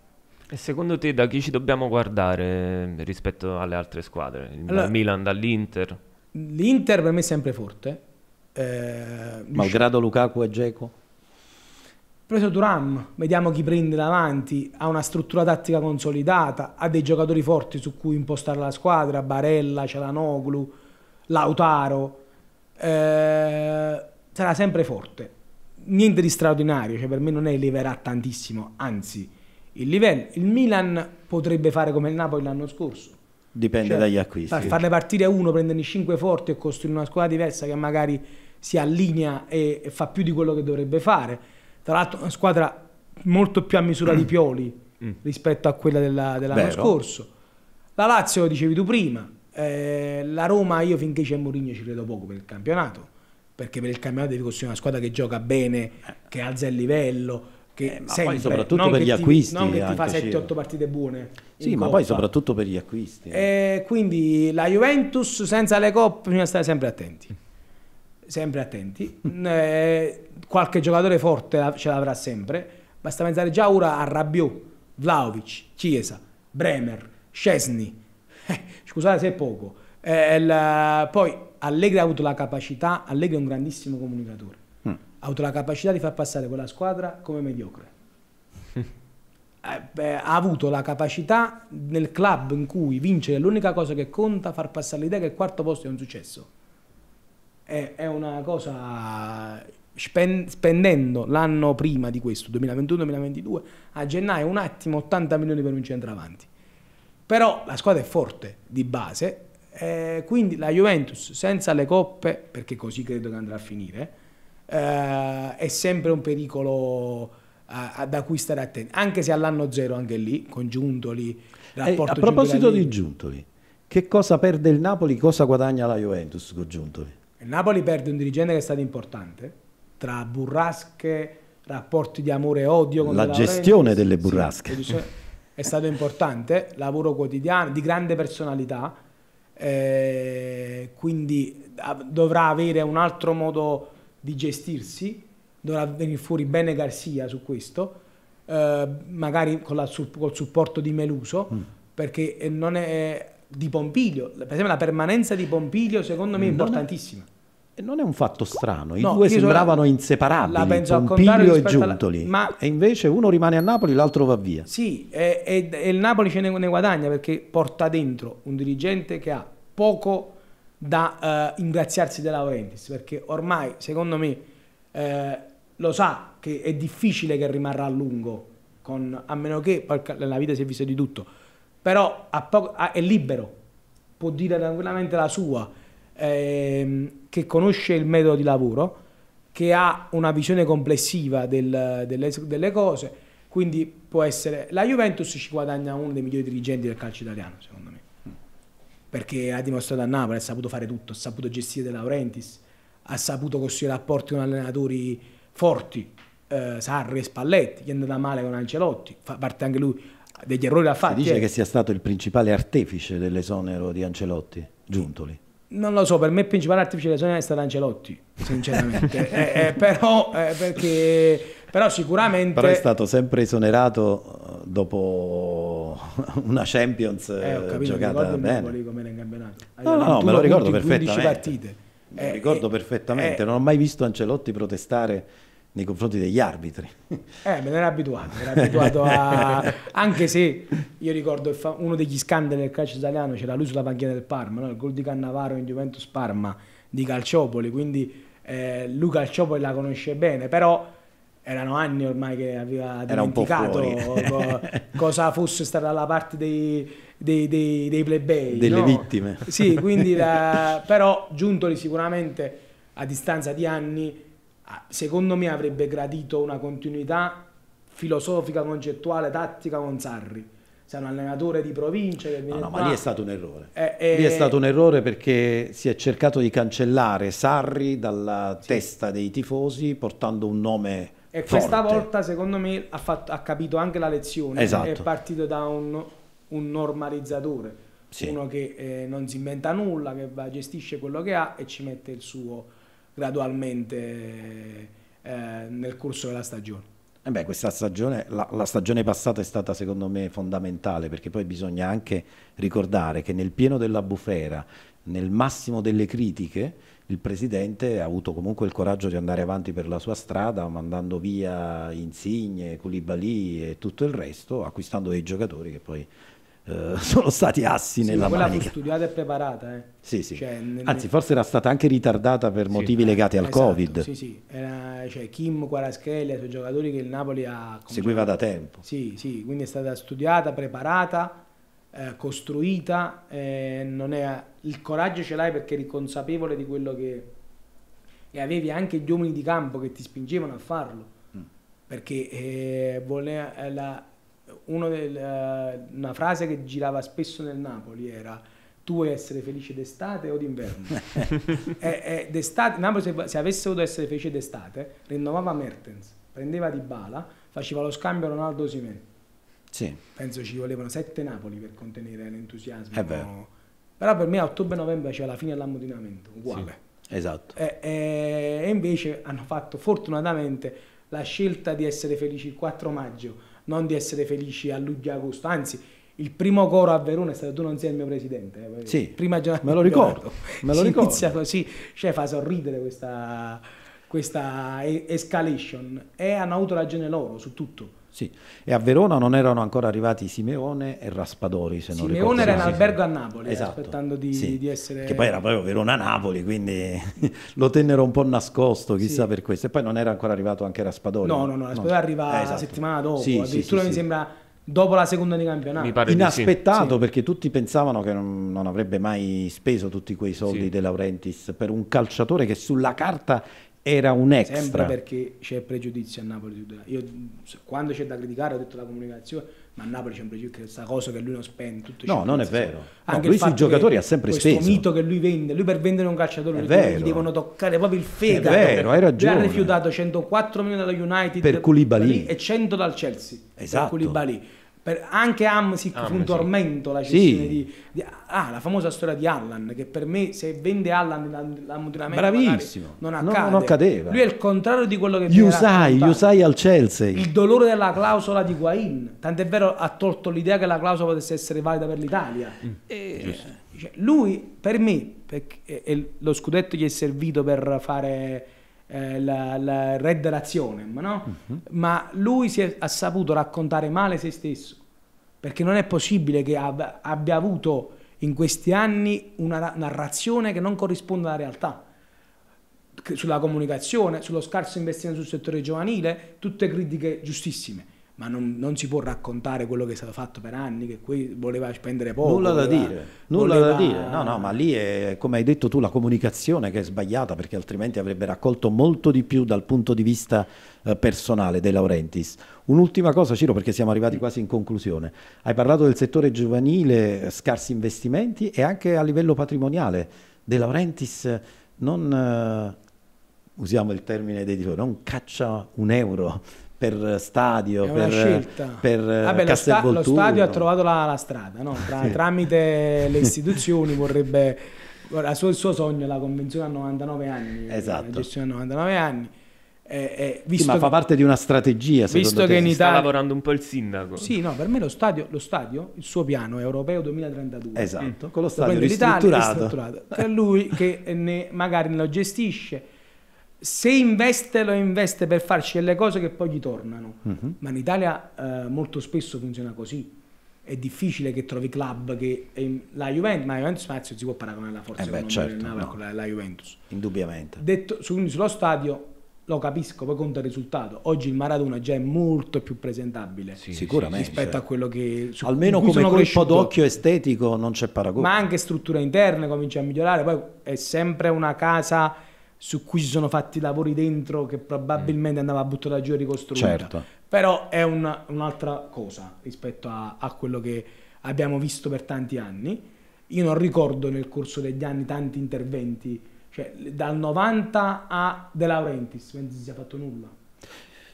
E secondo te da chi ci dobbiamo guardare eh, rispetto alle altre squadre? Dal allora, Milan, dall'Inter? L'Inter per me è sempre forte, eh, Malgrado dice... Lukaku e Geco? Preso Turam, vediamo chi prende davanti, ha una struttura tattica consolidata, ha dei giocatori forti su cui impostare la squadra, Barella, Celanoglu Lautaro, eh, sarà sempre forte. Niente di straordinario, cioè per me non eleverà tantissimo, anzi il livello. Il Milan potrebbe fare come il Napoli l'anno scorso. Dipende cioè, dagli acquisti. Far, farle partire uno, prenderne 5 forti e costruire una squadra diversa che magari si allinea e, fa più di quello che dovrebbe fare. Tra l'altro una squadra molto più a misura di mm. Pioli mm. rispetto a quella della, dell'anno Vero. scorso. La Lazio, lo dicevi tu prima, eh, la Roma io finché c'è Mourinho ci credo poco per il campionato, perché per il campionato devi costruire una squadra che gioca bene, eh. che alza il livello, che eh, sempre, poi soprattutto per gli ti, acquisti. Non che ti fa 7-8 partite buone. Sì, ma Coppa. poi soprattutto per gli acquisti. Eh. quindi la Juventus senza le coppe bisogna stare sempre attenti sempre attenti. Mm, eh, qualche giocatore forte ce l'avrà sempre. Basta pensare già ora a Rabiot, Vlaovic, Chiesa, Bremer, Scesni. Eh, scusate se è poco. Eh, la... Poi Allegri ha avuto la capacità, Allegri è un grandissimo comunicatore, mm. ha avuto la capacità di far passare quella squadra come mediocre. [laughs] Eh, beh, ha avuto la capacità nel club in cui vincere l'unica cosa che conta, far passare l'idea che il quarto posto è un successo è, è una cosa spendendo l'anno prima di questo, 2021-2022, a gennaio un attimo 80 milioni per un centravanti. Però la squadra è forte di base, eh, quindi la Juventus senza le coppe, perché così credo che andrà a finire, eh, è sempre un pericolo eh, da cui stare attenti, anche se all'anno zero anche lì, con Giuntoli, eh, rapporto A proposito di Giuntoli, che cosa perde il Napoli, cosa guadagna la Juventus con Giuntoli? Il Napoli perde un dirigente che è stato importante, tra burrasche, rapporti di amore e odio. Con la gestione delle burrasche. Sì, è stato importante, lavoro quotidiano, di grande personalità, eh, quindi dovrà avere un altro modo di gestirsi, dovrà venire fuori bene Garcia su questo, eh, magari la, col supporto di Meluso, mm. perché eh, non è di Pompilio, per esempio la permanenza di Pompilio secondo me è importantissima. Non è, non è un fatto strano, i no, due sembravano sono, inseparabili, Pompilio e Giuntoli, alla, ma, e invece uno rimane a Napoli, l'altro va via. Sì, e, il Napoli ce ne, ne, guadagna perché porta dentro un dirigente che ha poco da uh, ingraziarsi De Laurentiis, perché ormai secondo me uh, lo sa che è difficile che rimarrà a lungo, con, a meno che, nella vita si è visto di tutto, però è libero, può dire tranquillamente la sua, ehm, che conosce il metodo di lavoro, che ha una visione complessiva del, delle, delle, cose, quindi può essere... La Juventus ci guadagna uno dei migliori dirigenti del calcio italiano, secondo me, perché ha dimostrato a Napoli, ha saputo fare tutto, ha saputo gestire De Laurentiis, ha saputo costruire rapporti con allenatori forti, eh, Sarri e Spalletti, gli è andata male con Ancelotti, fa parte anche lui degli errori da fare. Si dice cioè- che sia stato il principale artefice dell'esonero di Ancelotti, Giuntoli. Non lo so, per me il principale artefice dell'esonero è stato Ancelotti, sinceramente. [laughs] eh, eh, però, eh, perché, però, sicuramente... Però è stato sempre esonerato eh, dopo [laughs] una Champions eh, ho eh, capito, giocata bene. come No, no, no, me lo ricordo punti, perfettamente. partite. Me lo ricordo perfettamente, non ho mai visto Ancelotti protestare nei confronti degli arbitri. Eh, me ne ero abituato, me ne ero abituato a... [laughs] anche se io ricordo uno degli scandali del calcio italiano, c'era lui sulla panchina del Parma, no? il gol di Cannavaro in Juventus Parma di Calciopoli, quindi eh, lui Calciopoli la conosce bene, però erano anni ormai che aveva dimenticato cosa fosse stata la parte dei, dei, dei, dei plebei. Delle no? vittime. Sì, quindi la... [laughs] però Giuntoli sicuramente a distanza di anni Ah, secondo me avrebbe gradito una continuità filosofica, concettuale, tattica con Sarri. Sei un allenatore di provincia che viene no, no, ma lì è stato un errore. Eh, eh, lì è stato un errore perché si è cercato di cancellare Sarri dalla sì. testa dei tifosi portando un nome e forte. questa volta secondo me ha, fatto, ha, capito anche la lezione, esatto. è partito da un, un normalizzatore, sì. uno che eh, non si inventa nulla, che va, gestisce quello che ha e ci mette il suo gradualmente eh, nel corso della stagione. Eh beh, questa stagione, la, la, stagione passata è stata secondo me fondamentale perché poi bisogna anche ricordare che nel pieno della bufera, nel massimo delle critiche, il presidente ha avuto comunque il coraggio di andare avanti per la sua strada mandando via Insigne, Koulibaly e tutto il resto, acquistando dei giocatori che poi eh, [laughs] sono stati assi sì, nella quella manica. Quella fu studiata e preparata. Eh. Sì, sì. Cioè, nel... Anzi, forse era stata anche ritardata per motivi legati al esatto, Covid. Sì, sì. Era, cioè, Kim, Quaraschelli, i suoi giocatori che il Napoli ha... Seguiva da tempo. Sì, sì, quindi è stata studiata, preparata, eh, costruita. Eh, è... Il coraggio ce l'hai perché eri consapevole di quello che... E avevi anche gli uomini di campo che ti spingevano a farlo mm. perché eh, voleva, eh, la, del, eh, una frase che girava spesso nel Napoli era tu vuoi essere felice d'estate o d'inverno? [laughs] e, e, d'estate, Napoli se, se, avesse voluto essere felice d'estate rinnovava Mertens, prendeva Di Bala, faceva lo scambio a Ronaldo Simen. Sì. Penso ci volevano sette Napoli per contenere l'entusiasmo. No? Però per me a ottobre-novembre c'è la fine dell'ammutinamento, uguale. Sì, esatto. E, e, e invece hanno fatto fortunatamente la scelta di essere felici il 4 maggio non di essere felici a luglio-agosto, e anzi il primo coro a Verona è stato tu non sei il mio presidente. Eh, sì, prima giornata me lo ricordo. Me lo ricordo. Inizia così, cioè fa sorridere questa, questa escalation e hanno avuto ragione loro su tutto. Sì, e a Verona non erano ancora arrivati Simeone e Raspadori. Se Simeone non era in albergo a Napoli, eh, esatto. aspettando di, sì. di, essere... Che poi era proprio Verona-Napoli, quindi [laughs] lo tennero un po' nascosto, chissà sì. per questo. E poi non era ancora arrivato anche Raspadori. No, no, no, Raspadori no. arriva eh, esatto. la settimana dopo, sì, addirittura mi sembra dopo la seconda di campionato. Mi pare Inaspettato sì. perché tutti pensavano che non, non, avrebbe mai speso tutti quei soldi sì. De Laurentiis per un calciatore che sulla carta era un extra. Sempre perché c'è pregiudizio a Napoli. Io quando c'è da criticare ho detto la comunicazione, ma a Napoli c'è un pregiudizio, questa cosa che lui non spende. Tutto no, non è vero. Anche no, lui sui giocatori ha sempre questo speso. Questo mito che lui vende, lui per vendere un calciatore gli devono toccare proprio il fegato. È vero, hai ragione. Lui ha rifiutato 104 milioni dalla United per Koulibaly. e 100 dal Chelsea. Esatto. Per Koulibaly per, anche Amsic ah, fu un sì. tormento la cessione sì. di, di, ah, la famosa storia di Allan che per me se vende Allan l'ammutinamento bravissimo non, accade. non, non accadeva lui è il contrario di quello che Usai, Usai al Chelsea il dolore della clausola di Guain tant'è vero ha tolto l'idea che la clausola potesse essere valida per l'Italia mm. e, eh, cioè, lui per me perché, e, eh, e eh, lo scudetto gli è servito per fare eh, la, la Red Razionem, no? Uh-huh. Ma lui è, ha saputo raccontare male se stesso, perché non è possibile che ab- abbia avuto in questi anni una narrazione che non corrisponde alla realtà sulla comunicazione, sullo scarso investimento sul settore giovanile, tutte critiche giustissime ma non, non, si può raccontare quello che è stato fatto per anni, che qui voleva spendere poco. Nulla voleva, da dire, nulla voleva... da dire. No, no, ma lì è, come hai detto tu, la comunicazione che è sbagliata, perché altrimenti avrebbe raccolto molto di più dal punto di vista eh, personale De Laurentiis. Un'ultima cosa, Ciro, perché siamo arrivati quasi in conclusione. Hai parlato del settore giovanile, scarsi investimenti e anche a livello patrimoniale. De Laurentiis non... Eh, usiamo il termine dei editori, non caccia un euro per stadio, è per, per eh, Vabbè, lo, sta, lo, stadio ha trovato la, la strada, no? Tra, [laughs] tramite le [laughs] istituzioni vorrebbe... Suo, il suo sogno è la convenzione a 99 anni, eh, esatto. la gestione a 99 anni. Eh, eh, sì, ma fa parte di una strategia, visto te. che in Italia... sta lavorando un po' il sindaco. Sì, no, per me lo stadio, lo stadio il suo piano è europeo 2032. Esatto, mm. con lo stadio ristrutturato. ristrutturato. che è lui che ne, magari lo gestisce se investe lo investe per farci delle cose che poi gli tornano, uh-huh. ma in Italia eh, molto spesso funziona così. È difficile che trovi club che la Juventus, ma la Juventus Lazio si può paragonare alla forza eh beh, certo, no. la, la Juventus. Indubbiamente. Detto, su, sullo stadio lo capisco, poi conta il risultato. Oggi il Maradona già è molto più presentabile sì, sicuramente, rispetto cioè. a quello che su, almeno come colpo cresciuto. d'occhio estetico non c'è paragone. Ma anche strutture interne comincia a migliorare, poi è sempre una casa su cui si sono fatti lavori dentro che probabilmente mm. andava buttata giù e ricostruita. Certo. Però è un, un'altra cosa rispetto a, a, quello che abbiamo visto per tanti anni. Io non ricordo nel corso degli anni tanti interventi, cioè dal 90 a De Laurentiis, penso si sia fatto nulla.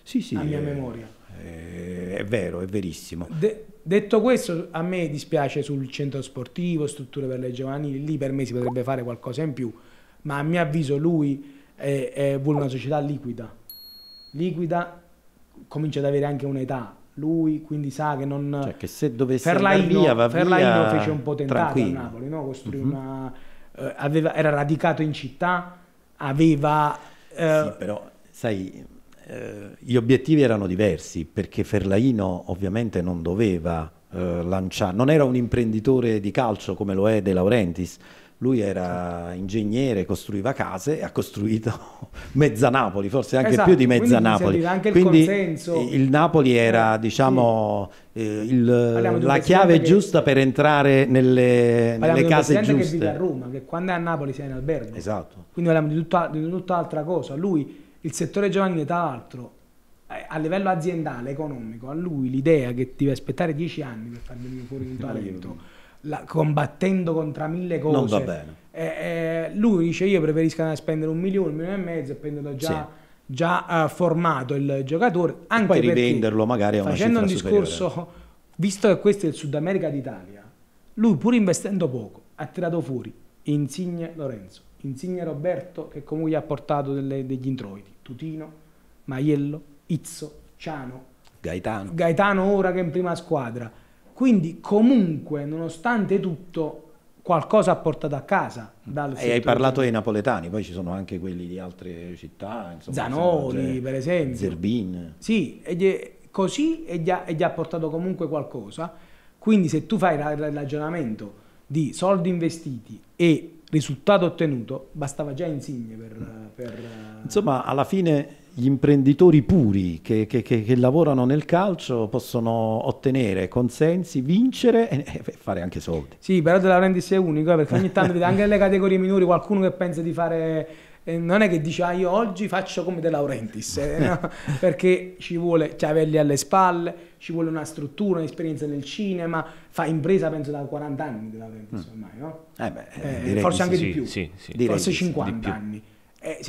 Sì, sì. A mia è, eh, memoria. È, eh, è, vero, è verissimo. De, detto questo, a me dispiace sul centro sportivo, strutture per le giovanili, lì per me si potrebbe fare qualcosa in più ma a mio avviso lui è, è, vuole una società liquida. Liquida comincia ad avere anche un'età. Lui quindi sa che non... Cioè che se dovesse Ferlaino, via, va Ferlaino via fece un po' tentato a Napoli, no? Costruì uh mhm. -huh. una... Eh, aveva, era radicato in città, aveva... Eh, sì, però, sai, eh, gli obiettivi erano diversi perché Ferlaino ovviamente non doveva eh, lanciare, non era un imprenditore di calcio come lo è De Laurentiis, lui era ingegnere, costruiva case e ha costruito [laughs] mezza Napoli, forse anche esatto, più di mezza Napoli. Anche quindi il, consenso. Eh, il Napoli eh, era, eh, diciamo, sì. eh, il, la chiave giusta per entrare nelle, nelle case giuste. che vive a Roma, che quando è a Napoli si è in albergo. Esatto. Quindi parliamo di, tutta, di tutt'altra cosa. Lui, il settore giovanile, tra l'altro, eh, a livello aziendale, economico, a lui l'idea che ti deve aspettare dieci anni per far venire fuori un talento la, combattendo contro mille cose. Non va bene. Eh, eh, lui dice io preferisco spendere un milione, un milione e mezzo e prendendo già, sì. già uh, formato il giocatore. Anche poi rivenderlo magari a una Facendo un discorso, superiore. visto che questo è il Sud America d'Italia, lui pur investendo poco ha tirato fuori Insigne Lorenzo, Insigne Roberto che comunque gli ha portato delle, degli introiti, Tutino, Maiello, Izzo, Ciano, Gaetano. Gaetano ora che è in prima squadra. Quindi comunque, nonostante tutto, qualcosa ha portato a casa. e hai parlato dei napoletani, poi ci sono anche quelli di altre città. Insomma, Zanoli, cioè, per esempio. Zerbin. Sì, e gli, così e gli, ha, e gli, ha, portato comunque qualcosa. Quindi se tu fai il ragionamento di soldi investiti e risultato ottenuto, bastava già Insigne per... Mm. per... Insomma, alla fine gli imprenditori puri che, che, che, che, lavorano nel calcio possono ottenere consensi, vincere e, e fare anche soldi. Sì, però della Rendis è unico eh, perché ogni tanto [laughs] anche nelle categorie minori qualcuno che pensa di fare non è che dici, ah, io oggi faccio come De Laurentiis eh, no? [laughs] perché ci vuole Ciavelli alle spalle ci vuole una struttura un'esperienza nel cinema fa impresa penso da 40 anni De Laurentiis mm. ormai no? eh beh, eh, forse anche sì, di più sì, sì. forse 50 anni è,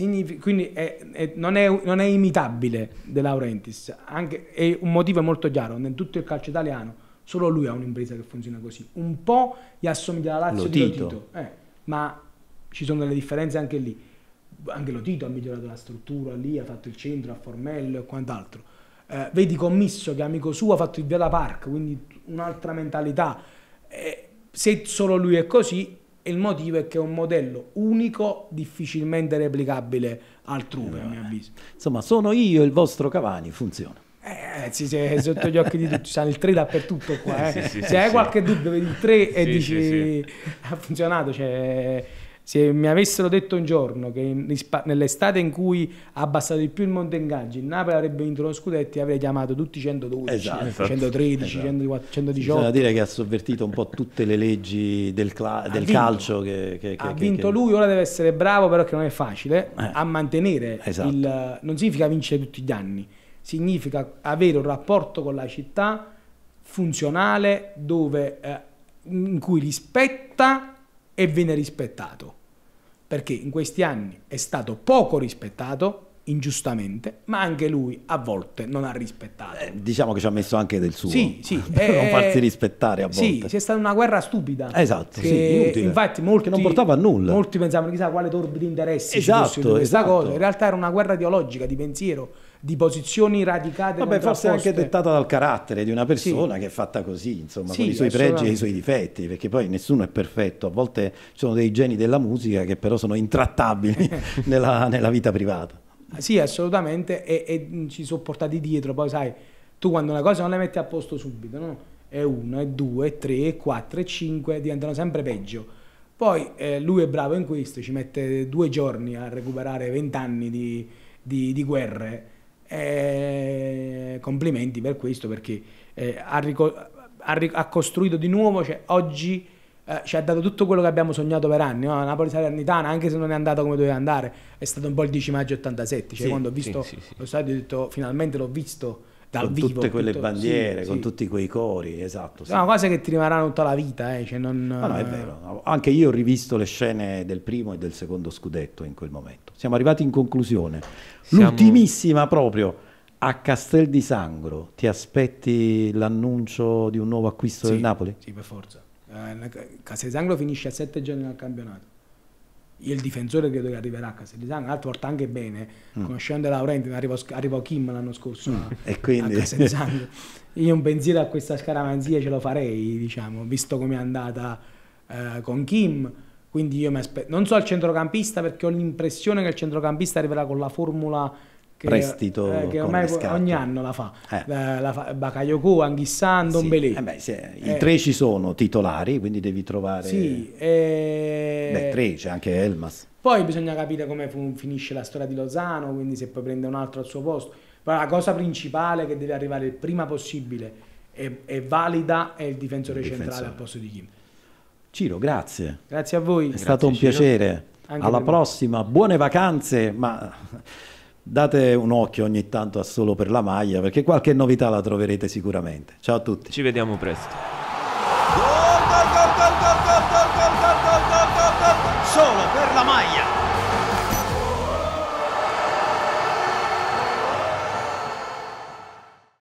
quindi è, è, non, non, è, imitabile De Laurentiis, anche, è un motivo molto chiaro, in tutto il calcio italiano solo lui ha un'impresa che funziona così, un po' gli assomiglia alla Lazio Lotito. di Lotito, eh, ma ci sono delle differenze anche lì, anche Lotito ha migliorato la struttura lì, ha fatto il centro a Formello e quant'altro, eh, vedi Commisso che è amico suo ha fatto il Via da Park, quindi un'altra mentalità, eh, se solo lui è così il motivo è che è un modello unico, difficilmente replicabile altrove, eh, a mio eh. avviso. Insomma, sono io il vostro Cavani, funziona. Eh, sì, sì, sotto gli occhi di tutti, c'è il 3 dappertutto qua. Eh. Sì, sì, Se sì, hai qualche dubbio, vedi il 3 e dici ha funzionato, cioè se mi avessero detto un giorno che nell'estate in cui ha abbassato di più il monte ingaggi, il Napoli avrebbe vinto lo scudetto, avrei chiamato tutti 112, esatto. 113, eh, esatto. 114, 118. Bisogna dire che ha sovvertito un po' tutte le leggi del, del calcio. Che, che, ha che, vinto lui, ora deve essere bravo, però che non è facile eh. a mantenere. Esatto. Il, non significa vincere tutti gli anni, significa avere un rapporto con la città funzionale dove, eh, in cui rispetta e viene rispettato perché in questi anni è stato poco rispettato ingiustamente, ma anche lui a volte non ha rispettato. Eh, diciamo che ci ha messo anche del suo sì, sì, [laughs] per eh, non farsi rispettare a volte. Sì, c'è stata una guerra stupida. Esatto, che, sì, Infatti molti, non portava a nulla. Molti pensavano chissà quale torbido di interessi esatto, ci fosse esatto. cosa. In realtà era una guerra ideologica, di pensiero di posizioni radicate. Vabbè, forse anche dettata dal carattere di una persona sì. che è fatta così, insomma, sì, con i suoi pregi e i suoi difetti, perché poi nessuno è perfetto, a volte ci sono dei geni della musica che però sono intrattabili [laughs] nella, nella, vita privata. Sì, assolutamente, e, e, mm, ci sono portati dietro, poi sai, tu quando una cosa non la metti a posto subito, no? E uno, è due, è tre, è quattro, è cinque, diventano sempre peggio. Poi eh, lui è bravo in questo, ci mette due giorni a recuperare vent'anni di, di, di guerre eh, complimenti per questo perché eh, ha, ha, ha, costruito di nuovo, cioè, oggi eh, ci ha dato tutto quello che abbiamo sognato per anni, no? Napoli Salernitana, anche se non è andata come doveva andare, è stato un po' il 10 maggio 87, cioè sì, quando ho visto sì, sì, lo stadio ho detto finalmente l'ho visto dal con vivo, tutte quelle tutto, bandiere, sì, con sì. tutti quei cori, esatto. Sì. Sono cose che ti rimarranno tutta la vita, eh, cioè non... no, no, è eh. vero. Anche io ho rivisto le scene del primo e del secondo scudetto in quel momento. Siamo arrivati in conclusione. Siamo... L'ultimissima proprio. A Castel di Sangro ti aspetti l'annuncio di un nuovo acquisto del Napoli? Sì, per forza. Eh, Castel di Sangro finisce a sette giorni dal campionato io il difensore credo che arriverà a Castellitano, un altro porta anche bene, mm. conoscendo Laurenti, arrivò, Kim l'anno scorso mm. a, e quindi... a Io un pensiero a questa scaramanzia ce lo farei, diciamo, visto come è andata eh, con Kim, quindi io mi aspetto, non so al centrocampista perché ho l'impressione che il centrocampista arriverà con la formula che, prestito eh, che ormai ogni anno la fa, eh. la, la fa Bakayoko, Anghissan, Don Sì. Eh beh, sì, I eh. tre ci sono titolari, quindi devi trovare... Sì, eh, beh, tre, c'è anche Elmas. Poi bisogna capire come finisce la storia di Lozano, quindi se poi prende un altro al suo posto. Però la cosa principale che deve arrivare il prima possibile e, e valida è il difensore, il difensore centrale al posto di Kim. Ciro, grazie. Grazie a voi. È grazie stato un Ciro. piacere. Anche Alla prossima, me. buone vacanze, ma date un occhio ogni tanto a Solo per la maglia perché qualche novità la troverete sicuramente. Ciao a tutti. Ci vediamo presto.